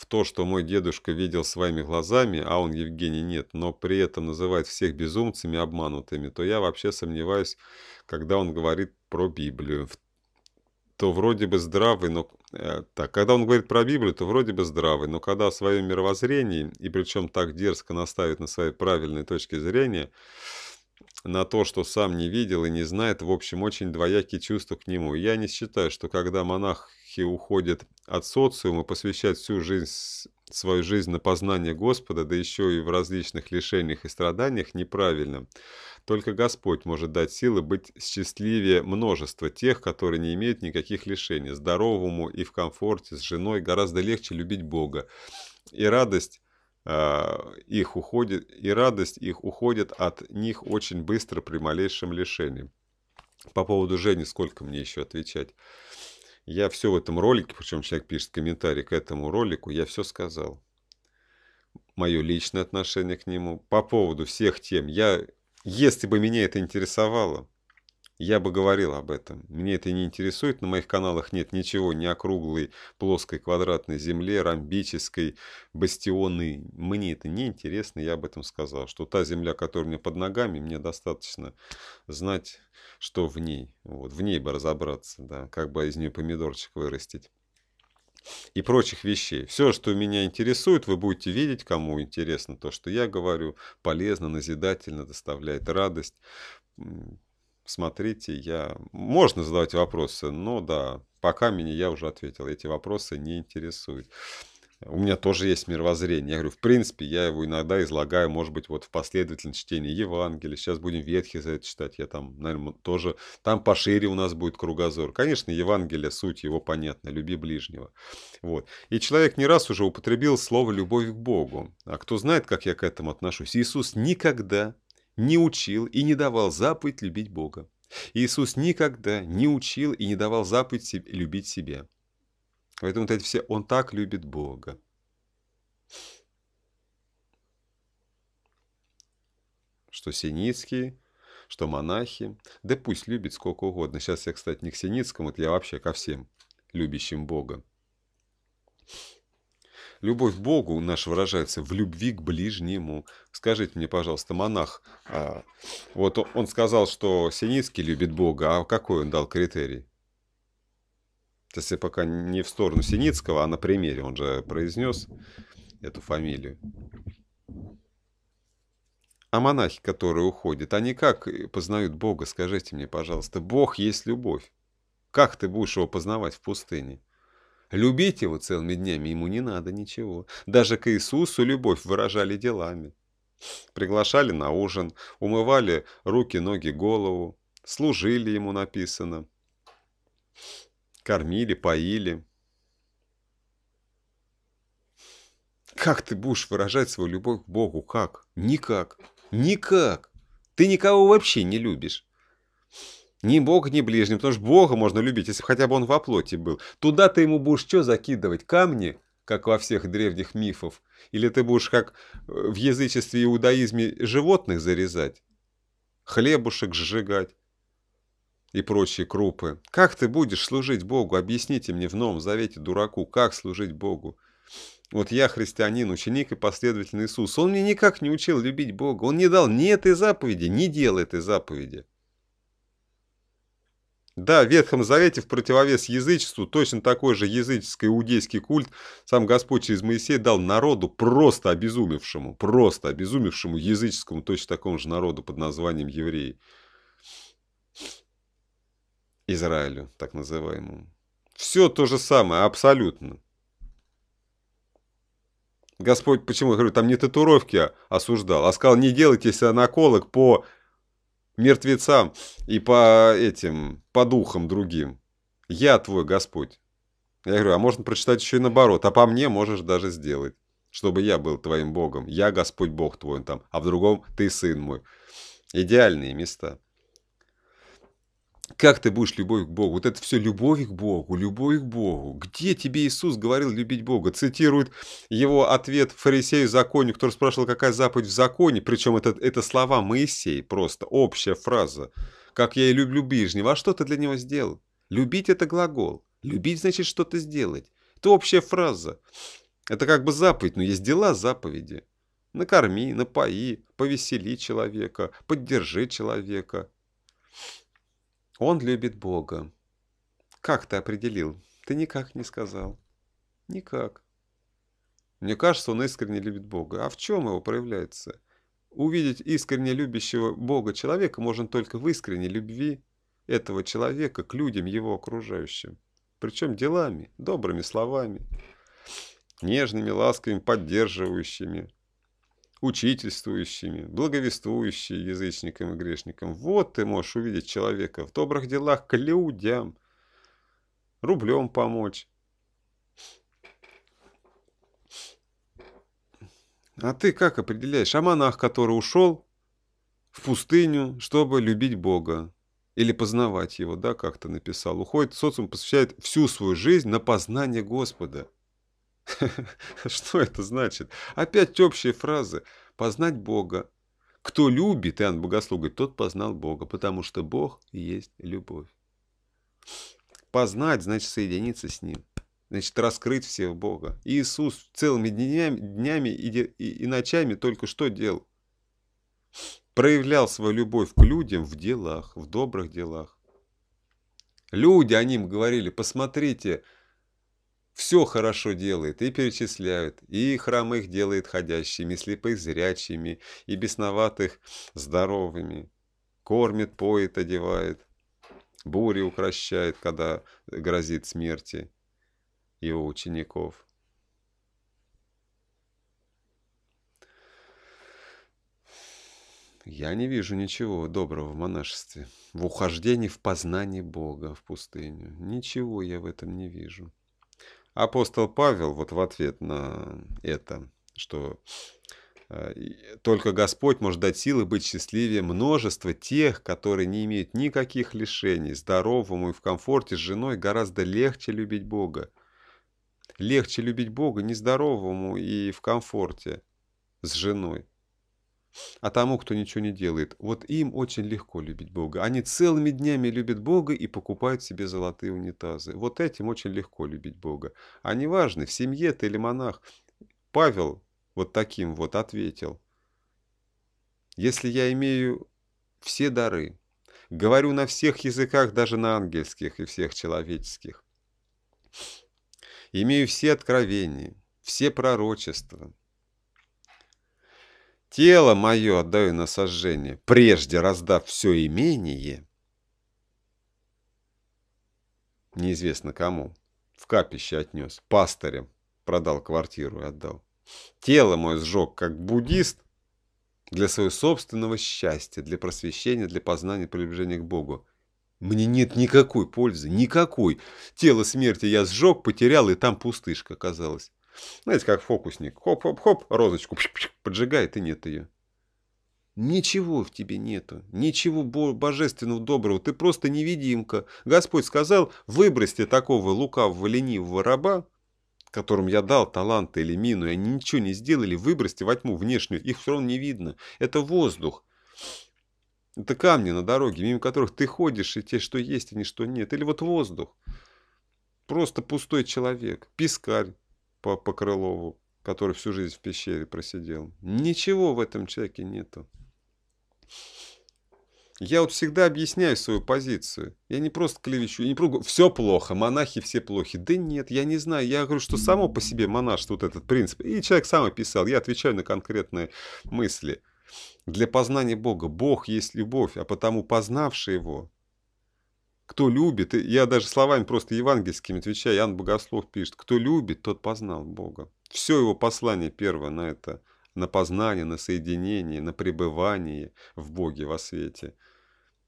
в то, что мой дедушка видел своими глазами, а он, Евгений, нет, но при этом называет всех безумцами обманутыми, то я вообще сомневаюсь, когда он говорит про Библию. То вроде бы здравый, но... Э, так, когда он говорит про Библию, то вроде бы здравый, но когда о своем мировоззрении, и причем так дерзко наставит на своей правильной точке зрения, на то, что сам не видел и не знает, в общем, очень двоякие чувства к нему. Я не считаю, что когда монах монахи уходят от социума, посвящать всю жизнь, свою жизнь на познание Господа, да еще и в различных лишениях и страданиях, неправильно. Только Господь может дать силы быть счастливее множества тех, которые не имеют никаких лишений. Здоровому и в комфорте с женой гораздо легче любить Бога. И радость а, их уходит, и радость их уходит от них очень быстро при малейшем лишении. По поводу Жени, сколько мне еще отвечать? Я все в этом ролике, причем человек пишет комментарий к этому ролику, я все сказал. Мое личное отношение к нему. По поводу всех тем. Я, если бы меня это интересовало, я бы говорил об этом. Мне это не интересует, на моих каналах нет ничего ни округлой, плоской, квадратной земле, ромбической, бастионной. Мне это не интересно, я об этом сказал, что та земля, которая у меня под ногами, мне достаточно знать, что в ней. Вот, в ней бы разобраться, да, как бы из нее помидорчик вырастить и прочих вещей. Все, что меня интересует, вы будете видеть, кому интересно то, что я говорю, полезно, назидательно, доставляет радость, смотрите, я... Можно задавать вопросы, но да, пока меня я уже ответил, эти вопросы не интересуют. У меня тоже есть мировоззрение. Я говорю, в принципе, я его иногда излагаю, может быть, вот в последовательном чтении Евангелия. Сейчас будем Ветхий за это читать. Я там, наверное, тоже... Там пошире у нас будет кругозор. Конечно, Евангелие, суть его понятна. Люби ближнего. Вот. И человек не раз уже употребил слово «любовь к Богу». А кто знает, как я к этому отношусь? Иисус никогда не учил и не давал заповедь любить Бога. Иисус никогда не учил и не давал заповедь любить себя. Поэтому вот эти все «Он так любит Бога». Что Синицкий, что монахи, да пусть любит сколько угодно. Сейчас я, кстати, не к Синицкому, это я вообще ко всем любящим Бога. Любовь к Богу наша выражается в любви к ближнему. Скажите мне, пожалуйста, монах, а, вот он сказал, что Синицкий любит Бога, а какой он дал критерий? То есть, я пока не в сторону Синицкого, а на примере, он же произнес эту фамилию. А монахи, которые уходят, они как познают Бога, скажите мне, пожалуйста? Бог есть любовь. Как ты будешь его познавать в пустыне? Любить его целыми днями ему не надо ничего. Даже к Иисусу любовь выражали делами. Приглашали на ужин, умывали руки, ноги, голову, служили ему написано, кормили, поили. Как ты будешь выражать свою любовь к Богу? Как? Никак. Никак. Ты никого вообще не любишь. Ни бог ни ближнего, потому что Бога можно любить, если хотя бы он во плоти был. Туда ты ему будешь что закидывать? Камни, как во всех древних мифов? Или ты будешь, как э, в язычестве и иудаизме, животных зарезать? Хлебушек сжигать? и прочие крупы. Как ты будешь служить Богу? Объясните мне в Новом Завете, дураку, как служить Богу? Вот я христианин, ученик и последователь Иисуса. Он мне никак не учил любить Бога. Он не дал ни этой заповеди, ни делал этой заповеди. Да, в Ветхом Завете в противовес язычеству точно такой же языческий иудейский культ сам Господь через Моисея дал народу, просто обезумевшему, просто обезумевшему языческому точно такому же народу под названием евреи. Израилю, так называемому. Все то же самое, абсолютно. Господь, почему, я говорю, там не татуировки а, осуждал, а сказал, не делайте себе наколок по мертвецам и по этим, по духам другим. Я твой Господь. Я говорю, а можно прочитать еще и наоборот. А по мне можешь даже сделать, чтобы я был твоим Богом. Я Господь Бог твой там, а в другом ты сын мой. Идеальные места. Как ты будешь любовь к Богу? Вот это все любовь к Богу, любовь к Богу. Где тебе Иисус говорил любить Бога? Цитирует его ответ фарисею законе, который спрашивал, какая заповедь в законе. Причем это, это слова Моисей просто, общая фраза. Как я и люблю ближнего. А что ты для него сделал? Любить – это глагол. Любить значит что-то сделать. Это общая фраза. Это как бы заповедь, но есть дела заповеди. Накорми, напои, повесели человека, поддержи человека. Он любит Бога. Как ты определил? Ты никак не сказал. Никак. Мне кажется, он искренне любит Бога. А в чем его проявляется? Увидеть искренне любящего Бога человека можно только в искренней любви этого человека к людям, его окружающим. Причем делами, добрыми словами, нежными, ласковыми, поддерживающими, учительствующими, благовествующие язычникам и грешникам. Вот ты можешь увидеть человека в добрых делах к людям, рублем помочь. А ты как определяешь, а монах, который ушел в пустыню, чтобы любить Бога или познавать Его, да, как-то написал, уходит в социум, посвящает всю свою жизнь на познание Господа – Что это значит? Опять общие фразы. Познать Бога. Кто любит, Иоанн Богослуга, тот познал Бога, потому что Бог есть любовь. Познать значит соединиться с Ним, значит раскрыть всех Бога. Иисус целыми днями, днями и, и, и ночами только что делал? Проявлял свою любовь к людям в делах, в добрых делах. Люди о Нем говорили, посмотрите, все хорошо делает, и перечисляют, и хромых делает ходящими, и слепых зрячими, и бесноватых здоровыми, кормит, поет, одевает, бури укращает, когда грозит смерти его учеников. Я не вижу ничего доброго в монашестве, в ухождении, в познании Бога в пустыню. Ничего я в этом не вижу апостол Павел вот в ответ на это, что э, только Господь может дать силы быть счастливее множество тех, которые не имеют никаких лишений. Здоровому и в комфорте с женой гораздо легче любить Бога. Легче любить Бога нездоровому и в комфорте с женой а тому, кто ничего не делает. Вот им очень легко любить Бога. Они целыми днями любят Бога и покупают себе золотые унитазы. Вот этим очень легко любить Бога. Они а важны. в семье ты или монах. Павел вот таким вот ответил. Если я имею все дары, говорю на всех языках, даже на ангельских и всех человеческих, имею все откровения, все пророчества, Тело мое отдаю на сожжение, прежде раздав все имение. Неизвестно кому. В капище отнес. Пастырем. Продал квартиру и отдал. Тело мое сжег, как буддист, для своего собственного счастья, для просвещения, для познания, приближения к Богу. Мне нет никакой пользы, никакой. Тело смерти я сжег, потерял, и там пустышка оказалась. Знаете, как фокусник. Хоп-хоп-хоп, розочку поджигает, и нет ее. Ничего в тебе нету, ничего божественного доброго, ты просто невидимка. Господь сказал, выбросьте такого лукавого ленивого раба, которым я дал таланты или мину, и они ничего не сделали, выбросьте во тьму внешнюю, их все равно не видно. Это воздух. Это камни на дороге, мимо которых ты ходишь, и те, что есть, и не что нет. Или вот воздух. Просто пустой человек, пискарь, по, по Крылову, который всю жизнь в пещере просидел. Ничего в этом человеке нету. Я вот всегда объясняю свою позицию. Я не просто клевещу, я не просто все плохо, монахи все плохи. Да нет, я не знаю. Я говорю, что само по себе монаш, вот этот принцип. И человек сам описал, я отвечаю на конкретные мысли. Для познания Бога. Бог есть любовь, а потому познавший его, кто любит, я даже словами просто евангельскими отвечаю, Иоанн Богослов пишет, кто любит, тот познал Бога. Все его послание первое на это, на познание, на соединение, на пребывание в Боге во свете.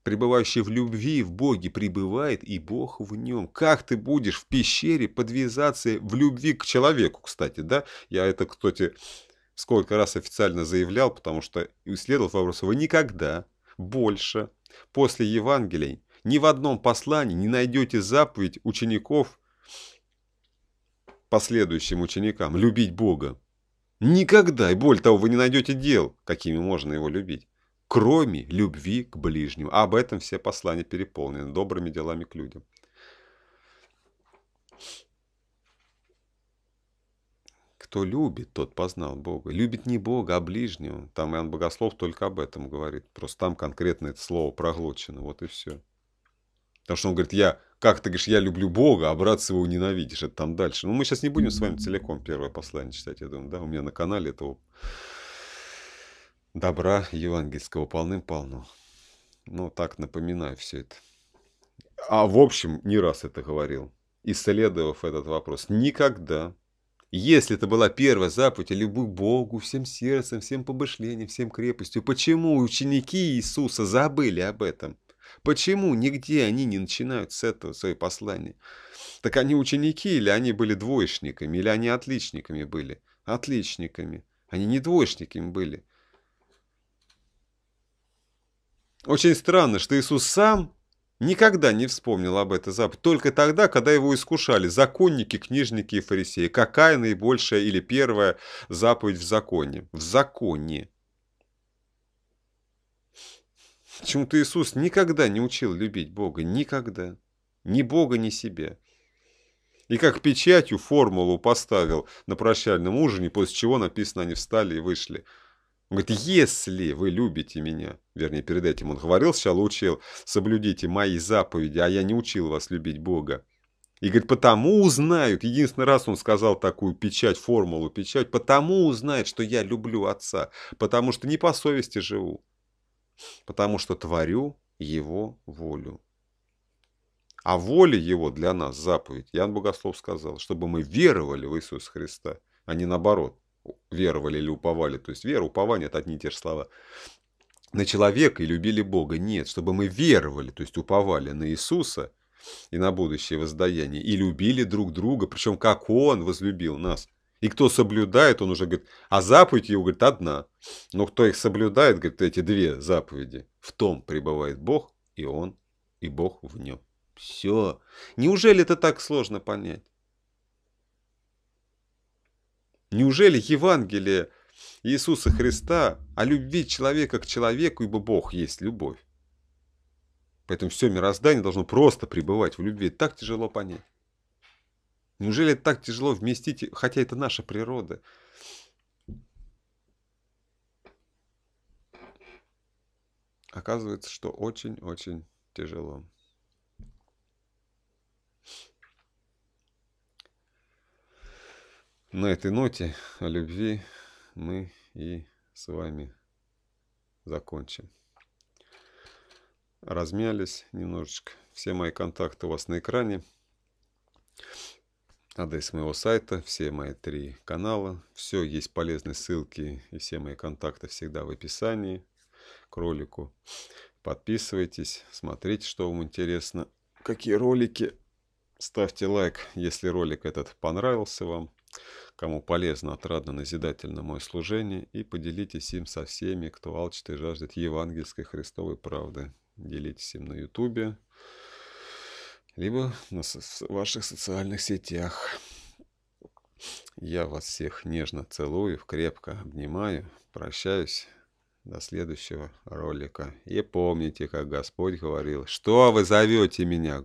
Пребывающий в любви в Боге пребывает, и Бог в нем. Как ты будешь в пещере подвязаться в любви к человеку, кстати, да? Я это, кстати, сколько раз официально заявлял, потому что исследовал вопрос, вы никогда больше после Евангелий ни в одном послании не найдете заповедь учеников последующим ученикам любить Бога. Никогда, и более того, вы не найдете дел, какими можно его любить, кроме любви к ближнему. А об этом все послания переполнены добрыми делами к людям. кто любит, тот познал Бога. Любит не Бога, а ближнего. Там Иоанн Богослов только об этом говорит. Просто там конкретное это слово проглочено. Вот и все. Потому что он говорит, я, как ты говоришь, я люблю Бога, а брат своего ненавидишь, это там дальше. Ну, мы сейчас не будем с вами целиком первое послание читать, я думаю, да, у меня на канале этого добра евангельского полным-полно. Ну, так напоминаю все это. А в общем, не раз это говорил, исследовав этот вопрос. Никогда, если это была первая заповедь, люби Богу всем сердцем, всем побышлением всем крепостью, почему ученики Иисуса забыли об этом? Почему нигде они не начинают с этого свои послания? Так они ученики, или они были двоечниками, или они отличниками были? Отличниками. Они не двоечниками были. Очень странно, что Иисус сам никогда не вспомнил об этой заповеди, только тогда, когда его искушали законники, книжники и фарисеи. Какая наибольшая или первая заповедь в законе? В законе. Чему-то Иисус никогда не учил любить Бога, никогда. Ни Бога, ни себя. И как печатью формулу поставил на прощальном ужине, после чего написано «они встали и вышли». Он говорит, если вы любите меня, вернее, перед этим он говорил, сначала учил, соблюдите мои заповеди, а я не учил вас любить Бога. И говорит, потому узнают, единственный раз он сказал такую печать, формулу печать, потому узнают, что я люблю Отца, потому что не по совести живу, потому что творю Его волю. А воля Его для нас заповедь. Ян Богослов сказал, чтобы мы веровали в Иисуса Христа, а не наоборот, веровали или уповали. То есть вера, упование – это одни и те же слова. На человека и любили Бога. Нет, чтобы мы веровали, то есть уповали на Иисуса – и на будущее воздаяние, и любили друг друга, причем как Он возлюбил нас. И кто соблюдает, он уже говорит, а заповедь его, говорит, одна. Но кто их соблюдает, говорит, эти две заповеди, в том пребывает Бог, и он, и Бог в нем. Все. Неужели это так сложно понять? Неужели Евангелие Иисуса Христа о любви человека к человеку, ибо Бог есть любовь? Поэтому все мироздание должно просто пребывать в любви. Так тяжело понять. Неужели так тяжело вместить, хотя это наша природа? Оказывается, что очень-очень тяжело. На этой ноте о любви мы и с вами закончим. Размялись немножечко. Все мои контакты у вас на экране адрес моего сайта, все мои три канала. Все есть полезные ссылки и все мои контакты всегда в описании к ролику. Подписывайтесь, смотрите, что вам интересно, какие ролики. Ставьте лайк, если ролик этот понравился вам, кому полезно, отрадно, назидательно мое служение, и поделитесь им со всеми, кто алчит и жаждет евангельской Христовой правды. Делитесь им на ютубе, либо на ваших социальных сетях. Я вас всех нежно целую, крепко обнимаю, прощаюсь до следующего ролика. И помните, как Господь говорил, что вы зовете меня,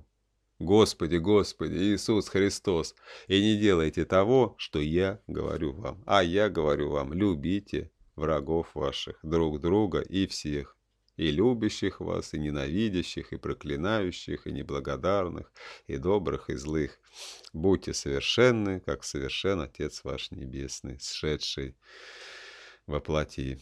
Господи, Господи, Иисус Христос, и не делайте того, что я говорю вам. А я говорю вам, любите врагов ваших, друг друга и всех и любящих вас, и ненавидящих, и проклинающих, и неблагодарных, и добрых, и злых. Будьте совершенны, как совершен Отец ваш Небесный, сшедший во плоти.